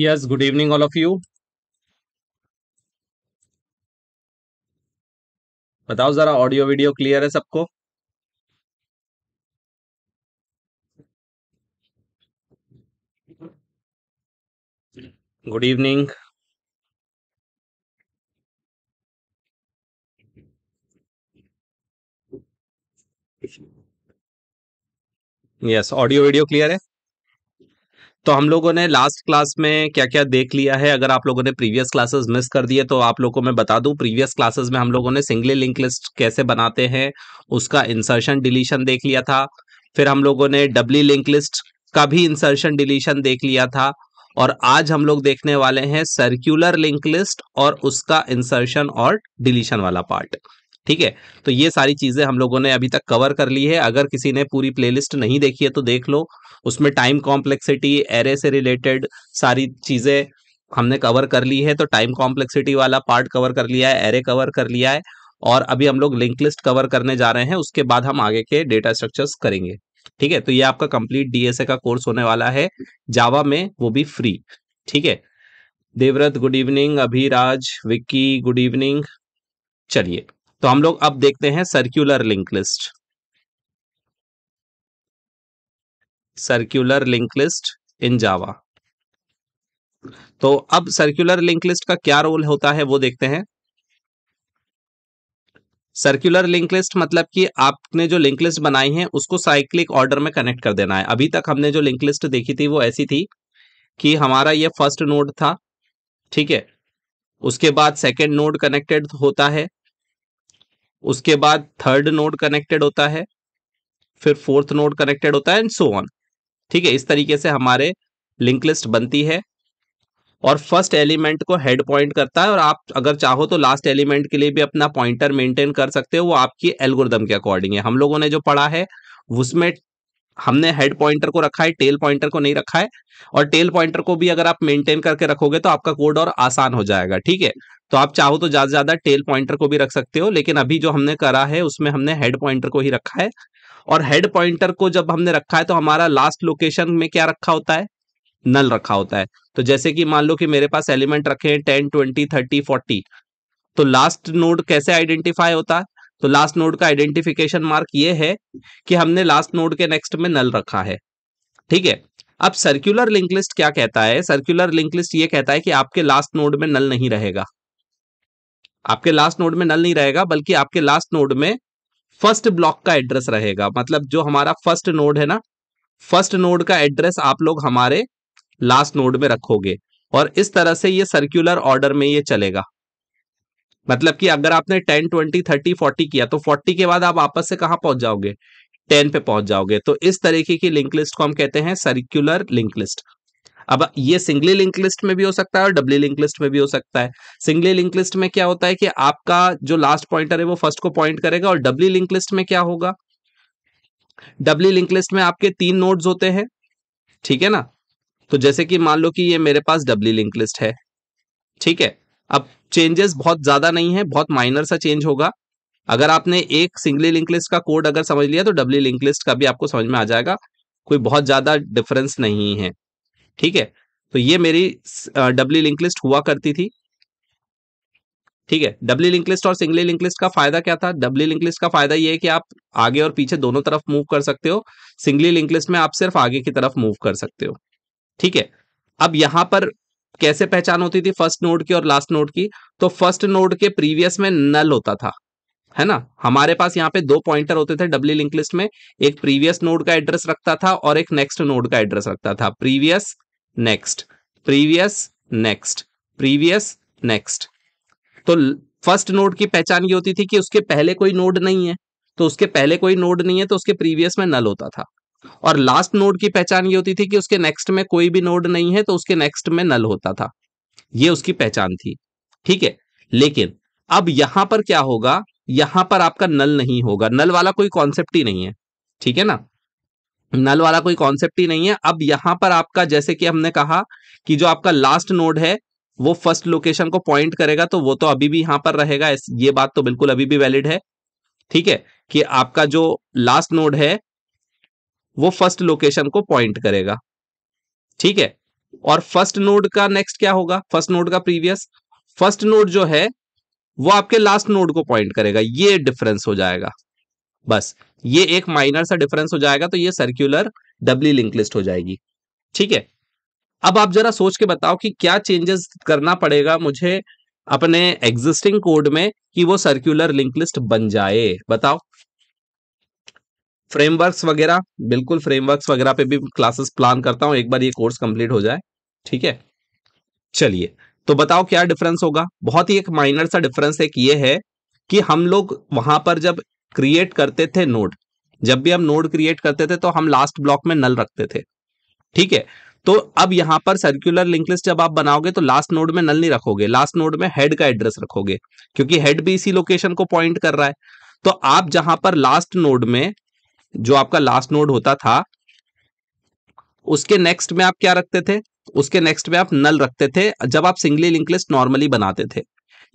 Yes, good evening, all of you. बताओ जरा audio video clear है सबको good evening yes audio video clear है तो हम लोगों ने लास्ट क्लास में क्या क्या देख लिया है अगर आप लोगों ने प्रीवियस क्लासेस मिस कर दिए तो आप लोगों को मैं बता दूं प्रीवियस क्लासेस में हम लोगों ने सिंगली लिंक लिस्ट कैसे बनाते हैं उसका इंसर्शन डिलीशन देख लिया था फिर हम लोगों ने डबली लिंक लिस्ट का भी इंसर्शन डिलीशन देख लिया था और आज हम लोग देखने वाले हैं सर्क्यूलर लिंक लिस्ट और उसका इंसर्शन और डिलीशन वाला पार्ट ठीक है तो ये सारी चीज़ें हम लोगों ने अभी तक कवर कर ली है अगर किसी ने पूरी प्लेलिस्ट नहीं देखी है तो देख लो उसमें टाइम कॉम्प्लेक्सिटी एरे से रिलेटेड सारी चीज़ें हमने कवर कर ली है तो टाइम कॉम्प्लेक्सिटी वाला पार्ट कवर कर लिया है एरे कवर कर लिया है और अभी हम लोग लिंक लिस्ट कवर करने जा रहे हैं उसके बाद हम आगे के डेटा स्ट्रक्चर्स करेंगे ठीक है तो ये आपका कंप्लीट डीएसए का कोर्स होने वाला है जावा में वो भी फ्री ठीक है Devvrat good evening Abhiraj Vicky good evening चलिए तो हम लोग अब देखते हैं circular link list circular link list in Java तो अब सर्क्यूलर लिंक लिस्ट का क्या रोल होता है वो देखते हैं सर्क्यूलर लिंक लिस्ट मतलब कि आपने जो लिंक लिस्ट बनाई है उसको साइक्लिक ऑर्डर में कनेक्ट कर देना है अभी तक हमने जो लिंक लिस्ट देखी थी वो ऐसी थी कि हमारा ये फर्स्ट नोड था ठीक है उसके बाद सेकेंड नोड कनेक्टेड होता है उसके बाद थर्ड नोड कनेक्टेड होता है फिर फोर्थ नोड कनेक्टेड होता है एंड सो ऑन ठीक है इस तरीके से हमारे लिंक लिस्ट बनती है और फर्स्ट एलिमेंट को हेड पॉइंट करता है और आप अगर चाहो तो लास्ट एलिमेंट के लिए भी अपना पॉइंटर मेंटेन कर सकते हो वो आपकी एल्गोरिदम के अकॉर्डिंग है हम लोगों ने जो पढ़ा है उसमें हमने हेड पॉइंटर को रखा है टेल पॉइंटर को नहीं रखा है और टेल पॉइंटर को भी अगर आप मेंटेन करके रखोगे तो आपका कोड और आसान हो जाएगा ठीक है तो आप चाहो तो ज्यादा ज्यादा टेल पॉइंटर को भी रख सकते हो लेकिन अभी जो हमने करा है उसमें हमने हेड पॉइंटर को ही रखा है और हेड पॉइंटर को जब हमने रखा है तो हमारा लास्ट लोकेशन में क्या रखा होता है नल रखा होता है तो जैसे कि मान लो कि मेरे पास एलिमेंट रखे हैं टेन ट्वेंटी थर्टी फोर्टी तो लास्ट नोड कैसे आइडेंटिफाई होता है तो लास्ट नोड का आइडेंटिफिकेशन मार्क ये है कि हमने लास्ट नोड के नेक्स्ट में नल रखा है ठीक है अब सर्कुलर लिंक लिस्ट क्या कहता है सर्कुलर लिंक लिस्ट ये कहता है कि आपके लास्ट नोड में नल नहीं रहेगा आपके लास्ट नोड में नल नहीं रहेगा बल्कि आपके लास्ट नोड में फर्स्ट ब्लॉक का एड्रेस रहेगा मतलब जो हमारा फर्स्ट नोड है ना फर्स्ट नोड का एड्रेस आप लोग हमारे लास्ट नोड में रखोगे और इस तरह से ये सर्क्यूलर ऑर्डर में ये चलेगा मतलब कि अगर आपने टेन ट्वेंटी थर्टी फोर्टी किया तो फोर्टी के बाद आप आपस से कहां पहुंच जाओगे टेन पे पहुंच जाओगे तो इस तरीके की लिंक लिस्ट को हम कहते हैं सर्क्यूलर लिंक लिस्ट अब ये सिंगली लिंक लिस्ट में भी हो सकता है और डबली लिंक लिस्ट में भी हो सकता है सिंगली लिंक लिस्ट में क्या होता है कि आपका जो लास्ट पॉइंटर है वो फर्स्ट को पॉइंट करेगा और डबली लिंक लिस्ट में क्या होगा डबली लिंक लिस्ट में आपके तीन नोड्स होते हैं ठीक है ना तो जैसे कि मान लो कि ये मेरे पास डबली लिंक लिस्ट है ठीक है अब चेंजेस बहुत ज्यादा नहीं है बहुत माइनर सा चेंज होगा अगर आपने एक सिंगली लिंक लिस्ट का कोड अगर समझ लिया तो डबली लिंक लिस्ट का भी आपको समझ में आ जाएगा कोई बहुत ज्यादा डिफरेंस नहीं है ठीक है तो ये मेरी डब्ल्यू लिंक लिस्ट हुआ करती थी ठीक है डब्ल्यू लिंक लिस्ट और सिंगली लिंक लिस्ट का फायदा क्या था डब्ल्यू लिंक लिस्ट का फायदा ये है कि आप आगे और पीछे दोनों तरफ मूव कर सकते हो सिंगली लिंक लिस्ट में आप सिर्फ आगे की तरफ मूव कर सकते हो ठीक है अब यहां पर कैसे पहचान होती थी फर्स्ट नोड की और लास्ट नोड की तो फर्स्ट नोड के प्रीवियस में नल होता था है ना हमारे पास यहाँ पे दो पॉइंटर होते थे डब्ली लिंक लिस्ट में एक प्रीवियस नोड का एड्रेस रखता था और एक नेक्स्ट नोड का एड्रेस रखता था previous next previous next previous next तो फर्स्ट नोड की पहचान ये होती थी कि उसके पहले कोई नोड नहीं है तो उसके पहले कोई नोड नहीं है तो उसके प्रीवियस में नल होता था और लास्ट नोड की पहचान ये होती थी कि उसके नेक्स्ट में कोई भी नोड नहीं है तो उसके नेक्स्ट में नल होता था ये उसकी पहचान थी ठीक है लेकिन अब यहां पर क्या होगा यहां पर आपका नल नहीं होगा नल वाला कोई कॉन्सेप्ट ही नहीं है ठीक है ना नल वाला कोई कॉन्सेप्ट ही नहीं है अब यहां पर आपका जैसे कि हमने कहा कि जो आपका लास्ट नोड है वो फर्स्ट लोकेशन को पॉइंट करेगा तो वो तो अभी भी यहां पर रहेगा ये बात तो बिल्कुल अभी भी वैलिड है ठीक है कि आपका जो लास्ट नोड है वो फर्स्ट लोकेशन को पॉइंट करेगा ठीक है और फर्स्ट नोड का नेक्स्ट क्या होगा फर्स्ट नोड का प्रीवियस फर्स्ट नोड जो है वो आपके लास्ट नोड को पॉइंट करेगा ये डिफरेंस हो जाएगा बस ये एक माइनर सा डिफरेंस हो जाएगा तो ये सर्क्यूलर डबली लिंक लिस्ट हो जाएगी ठीक है अब आप जरा सोच के बताओ कि क्या चेंजेस करना पड़ेगा मुझे अपने एग्जिस्टिंग कोड में कि वो सर्क्यूलर लिंक लिस्ट बन जाए बताओ फ्रेमवर्क्स वगैरह बिल्कुल फ्रेमवर्क्स वगैरह पे भी क्लासेस प्लान करता हूं एक बार ये कोर्स कंप्लीट हो जाए ठीक है चलिए तो बताओ क्या डिफरेंस होगा बहुत ही एक माइनर सा डिफरेंस एक ये है कि हम लोग वहां पर जब क्रिएट करते थे नोड जब भी हम नोड क्रिएट करते थे तो हम लास्ट ब्लॉक में नल रखते थे ठीक है तो अब यहां पर सर्कुलर लिंक लिस्ट जब आप बनाओगे तो लास्ट नोड में नल नहीं रखोगे लास्ट नोड में हेड का एड्रेस रखोगे क्योंकि हेड भी इसी लोकेशन को पॉइंट कर रहा है तो आप जहां पर लास्ट नोड में जो आपका लास्ट नोड होता था उसके नेक्स्ट में आप क्या रखते थे उसके नेक्स्ट में आप नल रखते थे जब आप सिंगली लिंक लिस्ट नॉर्मली बनाते थे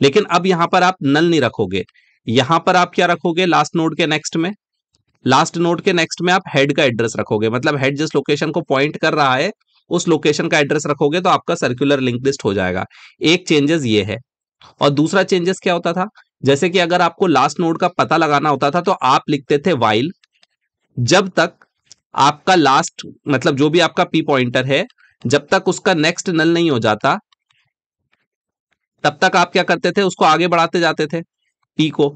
लेकिन अब यहां पर आप नल नहीं रखोगे यहां पर आप क्या रखोगे लास्ट नोड के नेक्स्ट में लास्ट नोड के नेक्स्ट में आप हेड का एड्रेस रखोगे मतलब हेड जिस लोकेशन को पॉइंट कर रहा है उस लोकेशन का एड्रेस रखोगे तो आपका सर्कुलर लिंक लिस्ट हो जाएगा एक चेंजेस ये है और दूसरा चेंजेस क्या होता था जैसे कि अगर आपको लास्ट नोड का पता लगाना होता था तो आप लिखते थे वाइल जब तक आपका लास्ट मतलब जो भी आपका पी पॉइंटर है जब तक उसका नेक्स्ट नल नहीं हो जाता तब तक आप क्या करते थे उसको आगे बढ़ाते जाते थे पी को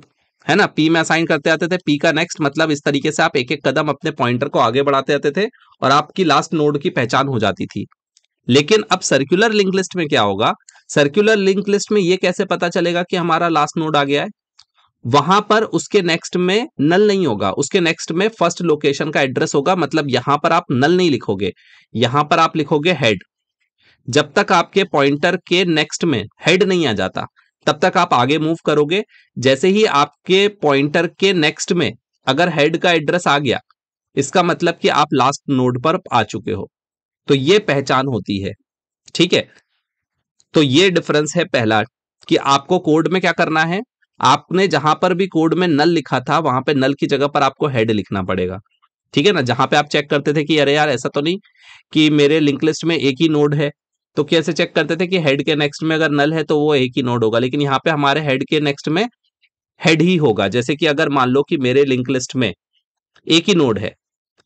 है ना पी में असाइन करते आते थे पी का नेक्स्ट मतलब इस तरीके से आप एक एक कदम अपने पॉइंटर को आगे बढ़ाते आते थे और आपकी लास्ट नोड की पहचान हो जाती थी लेकिन अब सर्कुलर लिंक लिस्ट में क्या होगा सर्कुलर लिंक लिस्ट में यह कैसे पता चलेगा कि हमारा लास्ट नोड आ गया है वहां पर उसके नेक्स्ट में नल नहीं होगा उसके नेक्स्ट में फर्स्ट लोकेशन का एड्रेस होगा मतलब यहां पर आप नल नहीं लिखोगे यहां पर आप लिखोगे हेड जब तक आपके पॉइंटर के नेक्स्ट में हेड नहीं आ जाता तब तक आप आगे मूव करोगे जैसे ही आपके पॉइंटर के नेक्स्ट में अगर हेड का एड्रेस आ गया इसका मतलब कि आप लास्ट नोड पर आ चुके हो तो ये पहचान होती है ठीक है तो ये डिफरेंस है पहला कि आपको कोड में क्या करना है आपने जहां पर भी कोड में नल लिखा था वहां पे नल की जगह पर आपको हेड लिखना पड़ेगा ठीक है ना जहां पे आप चेक करते थे कि अरे यार ऐसा तो नहीं कि मेरे लिंक लिस्ट में एक ही नोड है तो कैसे चेक करते थे कि हेड के नेक्स्ट में अगर नल है तो वो एक ही नोड होगा लेकिन यहाँ पे हमारे हेड के नेक्स्ट में हेड ही होगा जैसे कि अगर मान लो कि मेरे लिंक लिस्ट में एक ही नोड है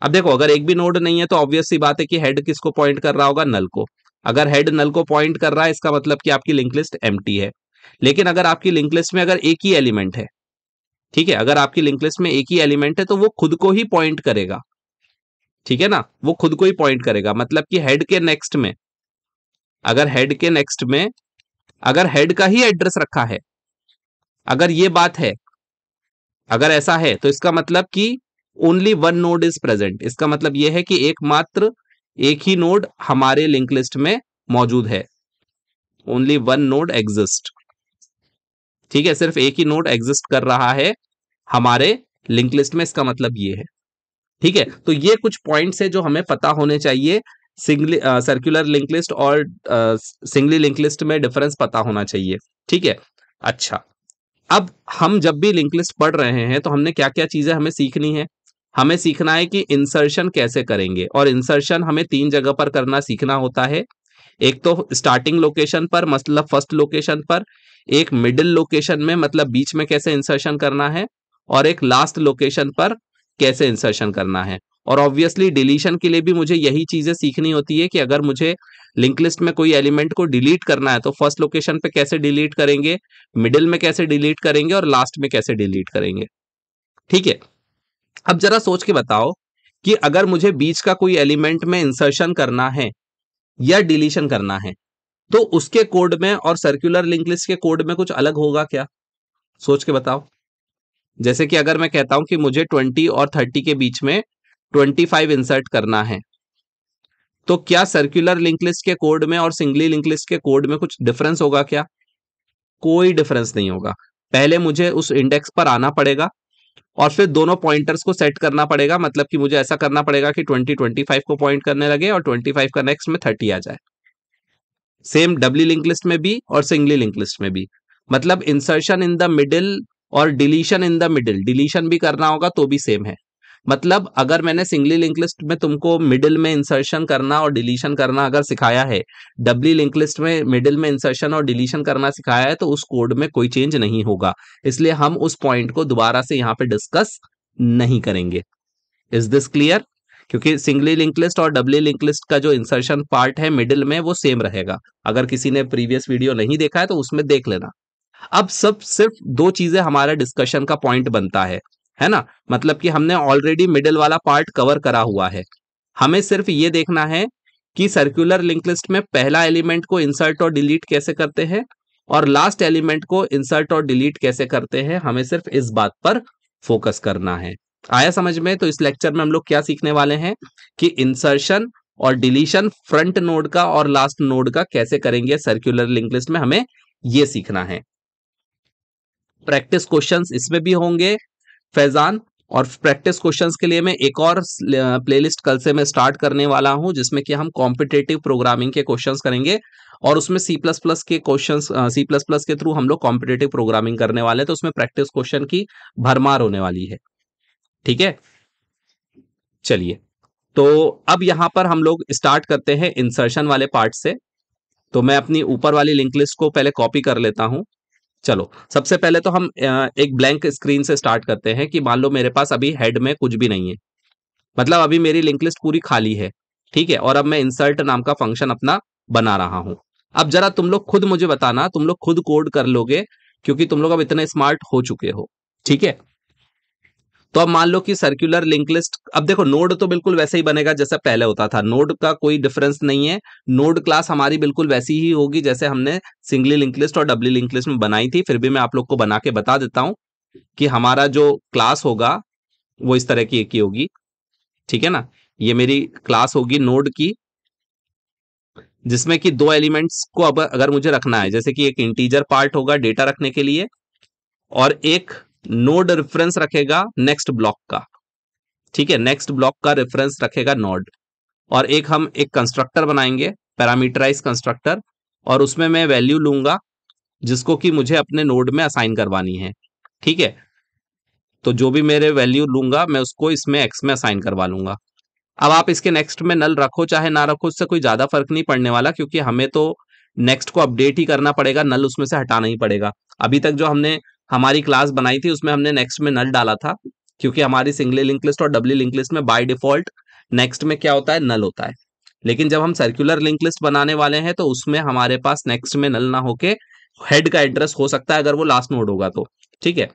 अब देखो अगर एक भी नोड नहीं है तो ऑब्वियस सी बात है कि हेड किसको पॉइंट कर रहा होगा नल को अगर हेड नल को पॉइंट कर रहा है इसका मतलब कि आपकी लिंक लिस्ट एम है लेकिन अगर आपकी लिंक लिस्ट में अगर एक ही एलिमेंट है ठीक है अगर आपकी लिंक लिस्ट में एक ही एलिमेंट है तो वो खुद को ही पॉइंट करेगा ठीक है ना वो खुद को ही पॉइंट करेगा मतलब कि हेड के नेक्स्ट में अगर हेड के नेक्स्ट में अगर हेड का ही एड्रेस रखा है अगर ये बात है अगर ऐसा है तो इसका मतलब कि only one node is present इसका मतलब यह है कि एकमात्र एक ही नोड हमारे लिंक लिस्ट में मौजूद है ओनली वन नोड एग्जिस्ट ठीक है सिर्फ एक ही नोड एग्जिस्ट कर रहा है हमारे लिंक लिस्ट में इसका मतलब ये है ठीक है तो ये कुछ पॉइंट्स है जो हमें पता होने चाहिए सिंगली सर्कुलर लिंक लिस्ट और सिंगली लिंक लिस्ट में डिफरेंस पता होना चाहिए ठीक है अच्छा अब हम जब भी लिंक लिस्ट पढ़ रहे हैं तो हमने क्या क्या चीज़ें हमें सीखनी है हमें सीखना है कि इंसर्शन कैसे करेंगे और इंसर्शन हमें तीन जगह पर करना सीखना होता है एक तो स्टार्टिंग लोकेशन पर मतलब फर्स्ट लोकेशन पर एक मिडिल लोकेशन में मतलब बीच में कैसे इंसर्शन करना है और एक लास्ट लोकेशन पर कैसे इंसर्शन करना है और ऑब्वियसली डिलीशन के लिए भी मुझे यही चीजें सीखनी होती है कि अगर मुझे लिंक लिस्ट में कोई एलिमेंट को डिलीट करना है तो फर्स्ट लोकेशन पे कैसे डिलीट करेंगे मिडिल में कैसे डिलीट करेंगे और लास्ट में कैसे डिलीट करेंगे ठीक है अब जरा सोच के बताओ कि अगर मुझे बीच का कोई एलिमेंट में इंसर्शन करना है या डिलीशन करना है तो उसके कोड में और सर्कुलर लिंक लिस्ट के कोड में कुछ अलग होगा क्या सोच के बताओ जैसे कि अगर मैं कहता हूं कि मुझे 20 और 30 के बीच में ट्वेंटी फाइव इंसर्ट करना है तो क्या सर्कुलर लिंक लिस्ट के कोड में और सिंगली लिंक लिस्ट के कोड में कुछ डिफरेंस होगा क्या कोई डिफरेंस नहीं होगा पहले मुझे उस इंडेक्स पर आना पड़ेगा और फिर दोनों पॉइंटर्स को सेट करना पड़ेगा मतलब कि मुझे ऐसा करना पड़ेगा कि ट्वेंटी फाइव को पॉइंट करने लगे और 25 का नेक्स्ट में 30 आ जाए सेम डबली लिंक लिस्ट में भी और सिंगली लिंक लिस्ट में भी मतलब इंसर्शन इन द मिडिल और deletion in the middle deletion भी करना होगा तो भी सेम है मतलब अगर मैंने सिंगली लिंक लिस्ट में तुमको मिडिल में इंसर्शन करना और डिलीशन करना अगर सिखाया है डबली लिंक लिस्ट में मिडिल में इंसर्शन और डिलीशन करना सिखाया है तो उस कोड में कोई चेंज नहीं होगा इसलिए हम उस पॉइंट को दोबारा से यहाँ पे डिस्कस नहीं करेंगे इज दिस क्लियर क्योंकि सिंगली लिंक लिस्ट और डबली लिंक लिस्ट का जो इंसर्शन पार्ट है मिडिल में वो सेम रहेगा अगर किसी ने प्रीवियस वीडियो नहीं देखा है तो उसमें देख लेना अब सब सिर्फ दो चीजें हमारा डिस्कशन का पॉइंट बनता है है ना मतलब कि हमने ऑलरेडी मिडिल वाला पार्ट कवर करा हुआ है हमें सिर्फ ये देखना है कि सर्कुलर लिंक लिस्ट में पहला एलिमेंट को इंसर्ट और डिलीट कैसे करते हैं और लास्ट एलिमेंट को इंसर्ट और डिलीट कैसे करते हैं हमें सिर्फ इस बात पर फोकस करना है आया समझ में तो इस लेक्चर में हम लोग क्या सीखने वाले हैं कि इंसर्शन और डिलीशन फ्रंट नोड का और लास्ट नोड का कैसे करेंगे सर्कुलर लिंक लिस्ट में हमें ये सीखना है प्रैक्टिस क्वेश्चंस इसमें भी होंगे फैजान और प्रैक्टिस क्वेश्चंस के लिए मैं एक और प्लेलिस्ट कल से मैं स्टार्ट करने वाला हूं जिसमें कि हम कॉम्पिटेटिव प्रोग्रामिंग के क्वेश्चंस करेंगे और उसमें सी प्लस प्लस के क्वेश्चंस सी प्लस प्लस के थ्रू हम लोग कॉम्पिटेटिव प्रोग्रामिंग करने वाले हैं तो उसमें प्रैक्टिस क्वेश्चन की भरमार होने वाली है ठीक है चलिए तो अब यहां पर हम लोग स्टार्ट करते हैं इंसर्शन वाले पार्ट से तो मैं अपनी ऊपर वाली लिंक लिस्ट को पहले कॉपी कर लेता हूं चलो सबसे पहले तो हम एक ब्लैंक स्क्रीन से स्टार्ट करते हैं कि मान लो मेरे पास अभी हेड में कुछ भी नहीं है मतलब अभी मेरी लिंक लिस्ट पूरी खाली है ठीक है और अब मैं इंसर्ट नाम का फंक्शन अपना बना रहा हूं अब जरा तुम लोग खुद मुझे बताना तुम लोग खुद कोड कर लोगे क्योंकि तुम लोग अब इतने स्मार्ट हो चुके हो ठीक है तो अब मान लो कि सर्क्यूलर लिंक लिस्ट अब देखो नोड तो बिल्कुल वैसे ही बनेगा जैसा पहले होता था नोड का कोई डिफरेंस नहीं है नोड क्लास हमारी बिल्कुल वैसी ही होगी जैसे हमने सिंगली लिंक लिस्ट और डबली लिंक लिस्ट में बनाई थी फिर भी मैं आप लोग को बना के बता देता हूं कि हमारा जो क्लास होगा वो इस तरह की एक ही होगी ठीक है ना ये मेरी क्लास होगी नोड की जिसमें कि दो एलिमेंट्स को अब अगर मुझे रखना है जैसे कि एक इंटीजर पार्ट होगा डेटा रखने के लिए और एक नोड रेफरेंस रखेगा नेक्स्ट ब्लॉक का ठीक है नेक्स्ट ब्लॉक का रेफरेंस रखेगा नोड और एक हम एक कंस्ट्रक्टर बनाएंगे पैरामीटराइज कंस्ट्रक्टर और उसमें मैं वैल्यू लूंगा जिसको कि मुझे अपने नोड में असाइन करवानी है ठीक है तो जो भी मेरे वैल्यू लूंगा मैं उसको इसमें एक्स में असाइन करवा लूंगा अब आप इसके नेक्स्ट में नल रखो चाहे ना रखो उससे कोई ज्यादा फर्क नहीं पड़ने वाला क्योंकि हमें तो नेक्स्ट को अपडेट ही करना पड़ेगा नल उसमें से हटाना ही पड़ेगा अभी तक जो हमने हमारी क्लास बनाई थी उसमें हमने नेक्स्ट में नल डाला था क्योंकि हमारी सिंगली लिंक लिस्ट और डबली लिंक लिस्ट में बाय डिफॉल्ट नेक्स्ट में क्या होता है नल होता है लेकिन जब हम सर्कुलर लिंक लिस्ट बनाने वाले हैं तो उसमें हमारे पास नेक्स्ट में नल ना होके हेड का एड्रेस हो सकता है अगर वो लास्ट नोड होगा तो ठीक है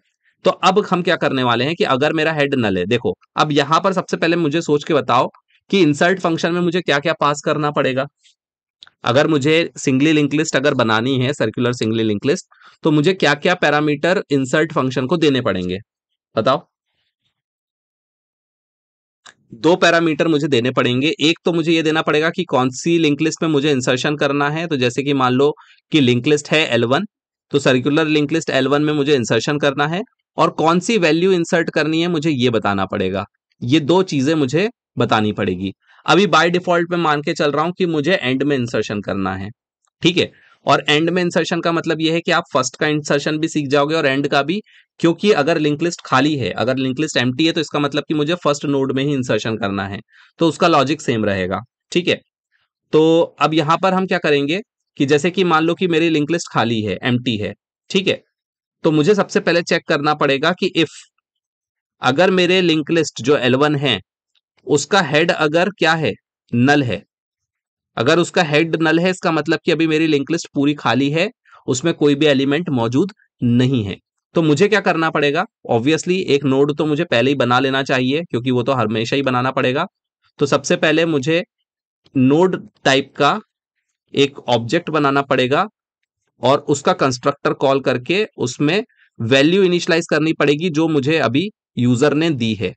तो अब हम क्या करने वाले हैं कि अगर मेरा हेड नल है देखो अब यहां पर सबसे पहले मुझे सोच के बताओ कि इंसर्ट फंक्शन में मुझे क्या क्या पास करना पड़ेगा अगर मुझे सिंगली लिंक लिस्ट अगर बनानी है सर्कुलर सिंगली लिंक लिस्ट तो मुझे क्या क्या पैरामीटर इंसर्ट फंक्शन को देने पड़ेंगे बताओ दो पैरामीटर मुझे देने पड़ेंगे एक तो मुझे ये देना पड़ेगा कि कौन सी लिंक लिस्ट में मुझे इंसर्शन करना है तो जैसे कि मान लो कि लिंक लिस्ट है L1 तो सर्कुलर लिंक लिस्ट L1 में मुझे इंसर्शन करना है और कौन सी वैल्यू इंसर्ट करनी है मुझे ये बताना पड़ेगा ये दो चीजें मुझे बतानी पड़ेगी अभी बाय डिफॉल्ट में मान के चल रहा हूं कि मुझे एंड में इंसर्शन करना है ठीक है और एंड में इंसर्शन का मतलब यह है कि आप फर्स्ट का इंसर्शन भी सीख जाओगे और एंड का भी क्योंकि अगर लिंक लिस्ट खाली है अगर लिंक लिस्ट एम है तो इसका मतलब कि मुझे फर्स्ट नोड में ही इंसर्शन करना है तो उसका लॉजिक सेम रहेगा ठीक है तो अब यहां पर हम क्या करेंगे कि जैसे कि मान लो कि मेरी लिंक लिस्ट खाली है एम है ठीक है तो मुझे सबसे पहले चेक करना पड़ेगा कि इफ अगर मेरे लिंक लिस्ट जो L1 है उसका हेड अगर क्या है नल है अगर उसका हेड नल है इसका मतलब कि अभी मेरी लिंक लिस्ट पूरी खाली है उसमें कोई भी एलिमेंट मौजूद नहीं है तो मुझे क्या करना पड़ेगा ऑब्वियसली एक नोड तो मुझे पहले ही बना लेना चाहिए क्योंकि वो तो हमेशा ही बनाना पड़ेगा तो सबसे पहले मुझे नोड टाइप का एक ऑब्जेक्ट बनाना पड़ेगा और उसका कंस्ट्रक्टर कॉल करके उसमें वैल्यू इनिशलाइज करनी पड़ेगी जो मुझे अभी यूजर ने दी है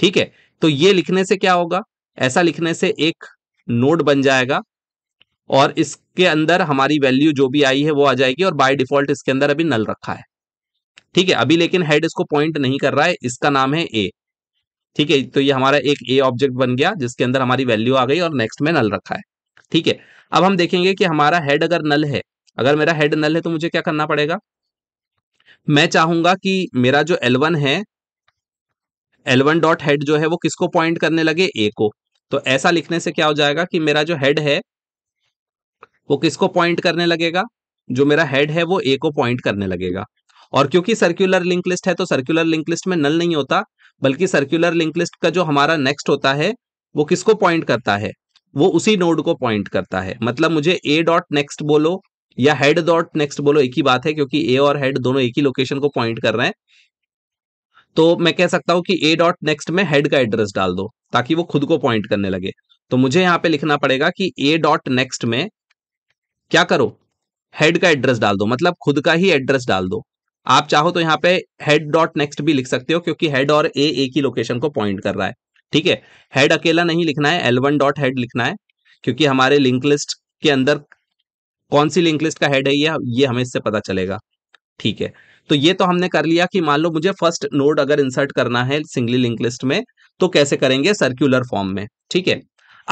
ठीक है तो ये लिखने से क्या होगा ऐसा लिखने से एक नोड बन जाएगा और इसके अंदर हमारी वैल्यू जो भी आई है वो आ जाएगी और बाय डिफॉल्ट इसके अंदर अभी नल रखा है ठीक है अभी लेकिन हेड इसको पॉइंट नहीं कर रहा है इसका नाम है ए ठीक है तो ये हमारा एक ए ऑब्जेक्ट बन गया जिसके अंदर हमारी वैल्यू आ गई और नेक्स्ट में नल रखा है ठीक है अब हम देखेंगे कि हमारा हेड अगर नल है अगर मेरा हेड नल है तो मुझे क्या करना पड़ेगा मैं चाहूंगा कि मेरा जो एलवन है एल वन डॉट हेड जो है वो किसको पॉइंट करने लगे ए को तो ऐसा लिखने से क्या हो जाएगा कि मेरा जो हेड है वो किसको पॉइंट करने लगेगा जो मेरा हेड है वो ए को पॉइंट करने लगेगा और क्योंकि सर्क्यूलर लिंक लिस्ट है तो सर्क्यूलर लिंक लिस्ट में नल नहीं होता बल्कि सर्क्यूलर लिंक लिस्ट का जो हमारा नेक्स्ट होता है वो किसको पॉइंट करता है वो उसी नोड को पॉइंट करता है मतलब मुझे ए डॉट नेक्स्ट बोलो या हेड डॉट नेक्स्ट बोलो एक ही बात है क्योंकि ए और हेड दोनों एक ही लोकेशन को पॉइंट कर रहे हैं तो मैं कह सकता हूं कि ए डॉट नेक्स्ट में हेड का एड्रेस डाल दो ताकि वो खुद को पॉइंट करने लगे तो मुझे यहाँ पे लिखना पड़ेगा कि ए डॉट नेक्स्ट में क्या करो हेड का एड्रेस डाल दो मतलब खुद का ही एड्रेस डाल दो आप चाहो तो यहाँ पे हेड डॉट नेक्स्ट भी लिख सकते हो क्योंकि हेड और ए एक ही लोकेशन को पॉइंट कर रहा है ठीक है हेड अकेला नहीं लिखना है एलवन डॉट हेड लिखना है क्योंकि हमारे लिंक लिस्ट के अंदर कौन सी लिंक लिस्ट का हेड है ये हमें इससे पता चलेगा ठीक है तो ये तो हमने कर लिया कि मान लो मुझे फर्स्ट नोड अगर इंसर्ट करना है सिंगली लिंक लिस्ट में तो कैसे करेंगे सर्क्यूलर फॉर्म में ठीक है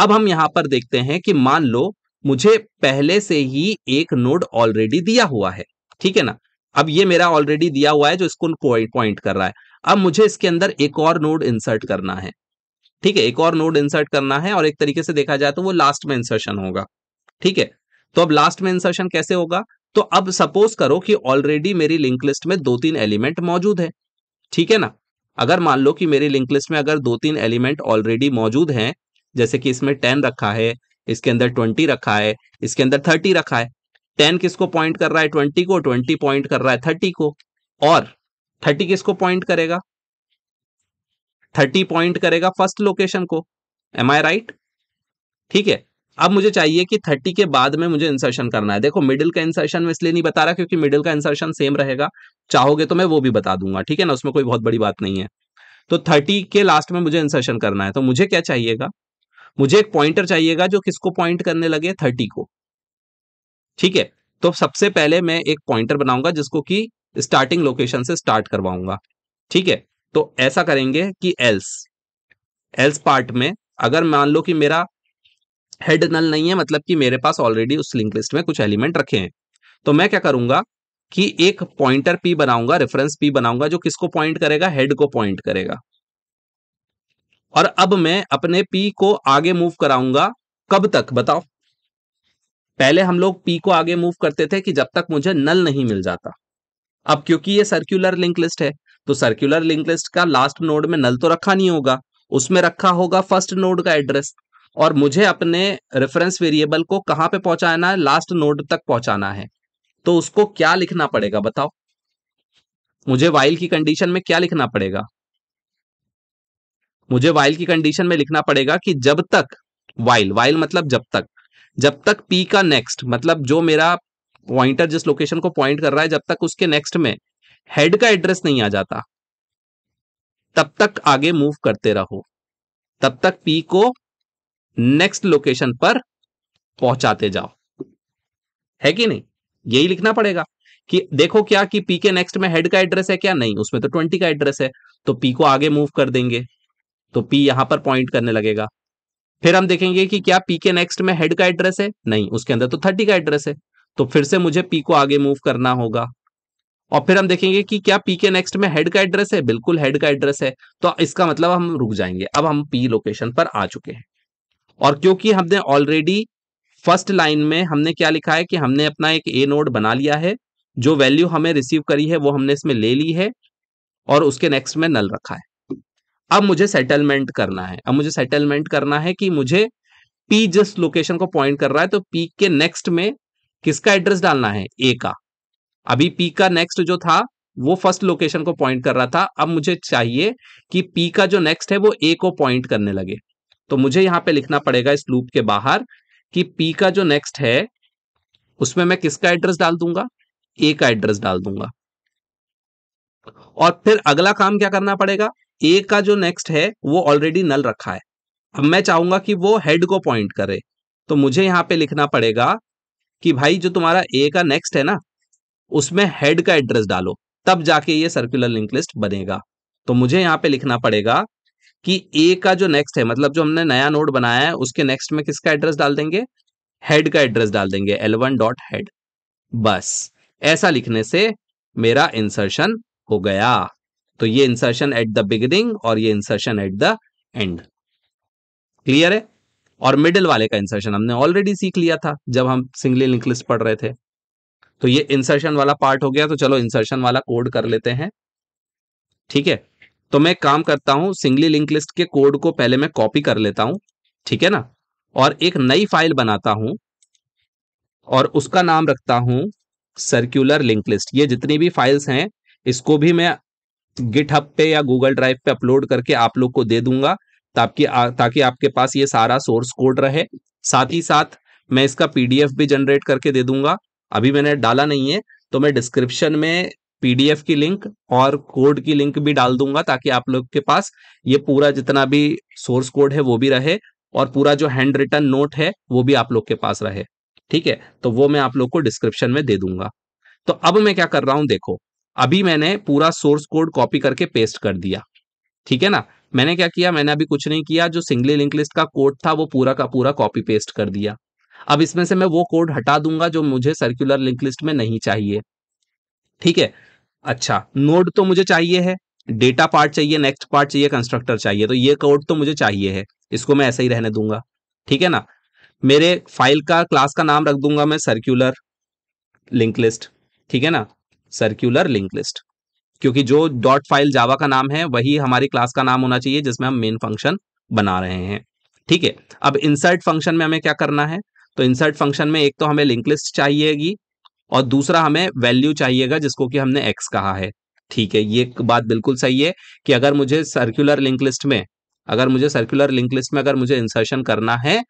अब हम यहां पर देखते हैं कि मान लो मुझे पहले से ही एक नोड ऑलरेडी दिया हुआ है ठीक है ना अब ये मेरा ऑलरेडी दिया हुआ है जो इसको पॉइंट कर रहा है अब मुझे इसके अंदर एक और नोड इंसर्ट करना है ठीक है एक और नोड इंसर्ट करना है और एक तरीके से देखा जाए तो वो लास्ट में इंसर्शन होगा ठीक है तो अब लास्ट में इंसर्शन कैसे होगा तो अब सपोज करो कि ऑलरेडी मेरी लिंक लिस्ट में दो तीन एलिमेंट मौजूद है ठीक है ना अगर मान लो कि मेरी लिंक लिस्ट में अगर दो तीन एलिमेंट ऑलरेडी मौजूद हैं जैसे कि इसमें टेन रखा है इसके अंदर ट्वेंटी रखा है इसके अंदर थर्टी रखा है टेन किसको पॉइंट कर रहा है ट्वेंटी को ट्वेंटी पॉइंट कर रहा है थर्टी को और थर्टी किसको पॉइंट करेगा थर्टी पॉइंट करेगा फर्स्ट लोकेशन को एम आई राइट ठीक है अब मुझे चाहिए कि थर्टी के बाद में मुझे इंसर्शन करना है देखो मिडिल का इंसर्शन मैं इसलिए नहीं बता रहा क्योंकि मिडिल का इंसर्शन सेम रहेगा चाहोगे तो मैं वो भी बता दूंगा ठीक है ना उसमें कोई बहुत बड़ी बात नहीं है तो थर्टी के लास्ट में मुझे इंसर्शन करना है तो मुझे क्या चाहिएगा मुझे एक पॉइंटर चाहिएगा जो किसको पॉइंट करने लगे थर्टी को ठीक है तो सबसे पहले मैं एक पॉइंटर बनाऊंगा जिसको कि स्टार्टिंग लोकेशन से स्टार्ट करवाऊंगा ठीक है तो ऐसा करेंगे कि एल्स एल्स पार्ट में अगर मान लो कि मेरा हेड नल नहीं है मतलब कि मेरे पास ऑलरेडी उस लिंक लिस्ट में कुछ एलिमेंट रखे हैं तो मैं क्या करूंगा कि एक पॉइंटर पी बनाऊंगा रेफरेंस पी बनाऊंगा जो किसको पॉइंट करेगा हेड को पॉइंट करेगा और अब मैं अपने पी को आगे मूव कराऊंगा कब तक बताओ पहले हम लोग पी को आगे मूव करते थे कि जब तक मुझे नल नहीं मिल जाता अब क्योंकि ये सर्क्यूलर लिंक लिस्ट है तो सर्क्यूलर लिंक लिस्ट का लास्ट नोड में नल तो रखा नहीं होगा उसमें रखा होगा फर्स्ट नोड का एड्रेस और मुझे अपने रेफरेंस वेरिएबल को कहाँ पे पहुंचाना है लास्ट नोड तक पहुंचाना है तो उसको क्या लिखना पड़ेगा बताओ मुझे वाइल की कंडीशन में क्या लिखना पड़ेगा मुझे वाइल की कंडीशन में लिखना पड़ेगा कि जब तक वाइल वाइल मतलब जब तक जब तक पी का नेक्स्ट मतलब जो मेरा पॉइंटर जिस लोकेशन को पॉइंट कर रहा है जब तक उसके नेक्स्ट में हेड का एड्रेस नहीं आ जाता तब तक आगे मूव करते रहो तब तक पी को नेक्स्ट लोकेशन पर पहुंचाते जाओ है कि नहीं यही लिखना पड़ेगा कि देखो क्या कि पी के नेक्स्ट में हेड का एड्रेस है क्या नहीं उसमें तो ट्वेंटी का एड्रेस है तो पी को आगे मूव कर देंगे तो पी यहां पर पॉइंट करने लगेगा फिर हम देखेंगे कि क्या पी के नेक्स्ट में हेड का एड्रेस है नहीं उसके अंदर तो थर्टी का एड्रेस है तो फिर से मुझे पी को आगे मूव करना होगा और फिर हम देखेंगे कि क्या पी के नेक्स्ट में हेड का एड्रेस है बिल्कुल हेड का एड्रेस है तो इसका मतलब हम रुक जाएंगे अब हम पी लोकेशन पर आ चुके हैं और क्योंकि हमने ऑलरेडी फर्स्ट लाइन में हमने क्या लिखा है कि हमने अपना एक ए नोड बना लिया है जो वैल्यू हमें रिसीव करी है वो हमने इसमें ले ली है और उसके नेक्स्ट में नल रखा है अब मुझे सेटलमेंट करना है अब मुझे सेटलमेंट करना है कि मुझे पी जिस लोकेशन को पॉइंट कर रहा है तो पी के नेक्स्ट में किसका एड्रेस डालना है ए का अभी पी का नेक्स्ट जो था वो फर्स्ट लोकेशन को पॉइंट कर रहा था अब मुझे चाहिए कि पी का जो नेक्स्ट है वो ए को पॉइंट करने लगे तो मुझे यहां पे लिखना पड़ेगा इस लूप के बाहर कि पी का जो नेक्स्ट है उसमें मैं किसका एड्रेस डाल दूंगा ए का एड्रेस डाल दूंगा और फिर अगला काम क्या करना पड़ेगा ए का जो नेक्स्ट है वो ऑलरेडी नल रखा है अब मैं चाहूंगा कि वो हेड को पॉइंट करे तो मुझे यहां पे लिखना पड़ेगा कि भाई जो तुम्हारा ए का नेक्स्ट है ना उसमें हेड का एड्रेस डालो तब जाके ये सर्कुलर लिंक लिस्ट बनेगा तो मुझे यहां पे लिखना पड़ेगा कि ए का जो नेक्स्ट है मतलब जो हमने नया नोड बनाया है उसके नेक्स्ट में किसका एड्रेस डाल देंगे हेड का एड्रेस डाल देंगे एल वन डॉट हेड बस ऐसा लिखने से मेरा इंसर्शन हो गया तो ये इंसर्शन एट द बिगिनिंग और ये insertion at the end clear है और मिडिल वाले का इंसर्शन हमने ऑलरेडी सीख लिया था जब हम सिंगली लिंक लिस्ट पढ़ रहे थे तो ये इंसर्शन वाला पार्ट हो गया तो चलो इंसर्शन वाला कोड कर लेते हैं ठीक है तो मैं काम करता हूं सिंगली लिंक लिस्ट के कोड को पहले मैं कॉपी कर लेता हूं ठीक है ना और एक नई फाइल बनाता हूं और उसका नाम रखता हूं सर्क्यूलर लिंक लिस्ट ये जितनी भी फाइल्स हैं इसको भी मैं गिट पे या गूगल ड्राइव पे अपलोड करके आप लोग को दे दूंगा ताकि ताकि आपके पास ये सारा सोर्स कोड रहे साथ ही साथ मैं इसका पीडीएफ भी जनरेट करके दे दूंगा अभी मैंने डाला नहीं है तो मैं डिस्क्रिप्शन में पीडीएफ की लिंक और कोड की लिंक भी डाल दूंगा ताकि आप लोग के पास ये पूरा जितना भी सोर्स कोड है वो भी रहे और पूरा जो हैंड रिटर्न नोट है वो भी आप लोग के पास रहे ठीक है तो वो मैं आप लोग को डिस्क्रिप्शन में दे दूंगा तो अब मैं क्या कर रहा हूं देखो अभी मैंने पूरा सोर्स कोड कॉपी करके पेस्ट कर दिया ठीक है ना मैंने क्या किया मैंने अभी कुछ नहीं किया जो सिंगली लिंक लिस्ट का कोड था वो पूरा का पूरा कॉपी पेस्ट कर दिया अब इसमें से मैं वो कोड हटा दूंगा जो मुझे सर्कुलर लिंक लिस्ट में नहीं चाहिए ठीक है अच्छा नोड तो मुझे चाहिए है डेटा पार्ट चाहिए नेक्स्ट पार्ट चाहिए कंस्ट्रक्टर चाहिए तो ये कोड तो मुझे चाहिए है इसको मैं ऐसे ही रहने दूंगा ठीक है ना मेरे फाइल का क्लास का नाम रख दूंगा मैं सर्क्यूलर लिंक लिस्ट ठीक है ना सर्क्यूलर लिंक लिस्ट क्योंकि जो डॉट फाइल जावा का नाम है वही हमारी क्लास का नाम होना चाहिए जिसमें हम मेन फंक्शन बना रहे हैं ठीक है अब इंसर्ट फंक्शन में हमें क्या करना है तो इंसर्ट फंक्शन में एक तो हमें लिंक लिस्ट चाहिएगी और दूसरा हमें वैल्यू चाहिएगा जिसको कि हमने एक्स कहा है ठीक है ये बात बिल्कुल सही है कि अगर मुझे सर्कुलर लिंक लिस्ट में अगर मुझे सर्कुलर लिंक लिस्ट में अगर मुझे इंसर्शन करना है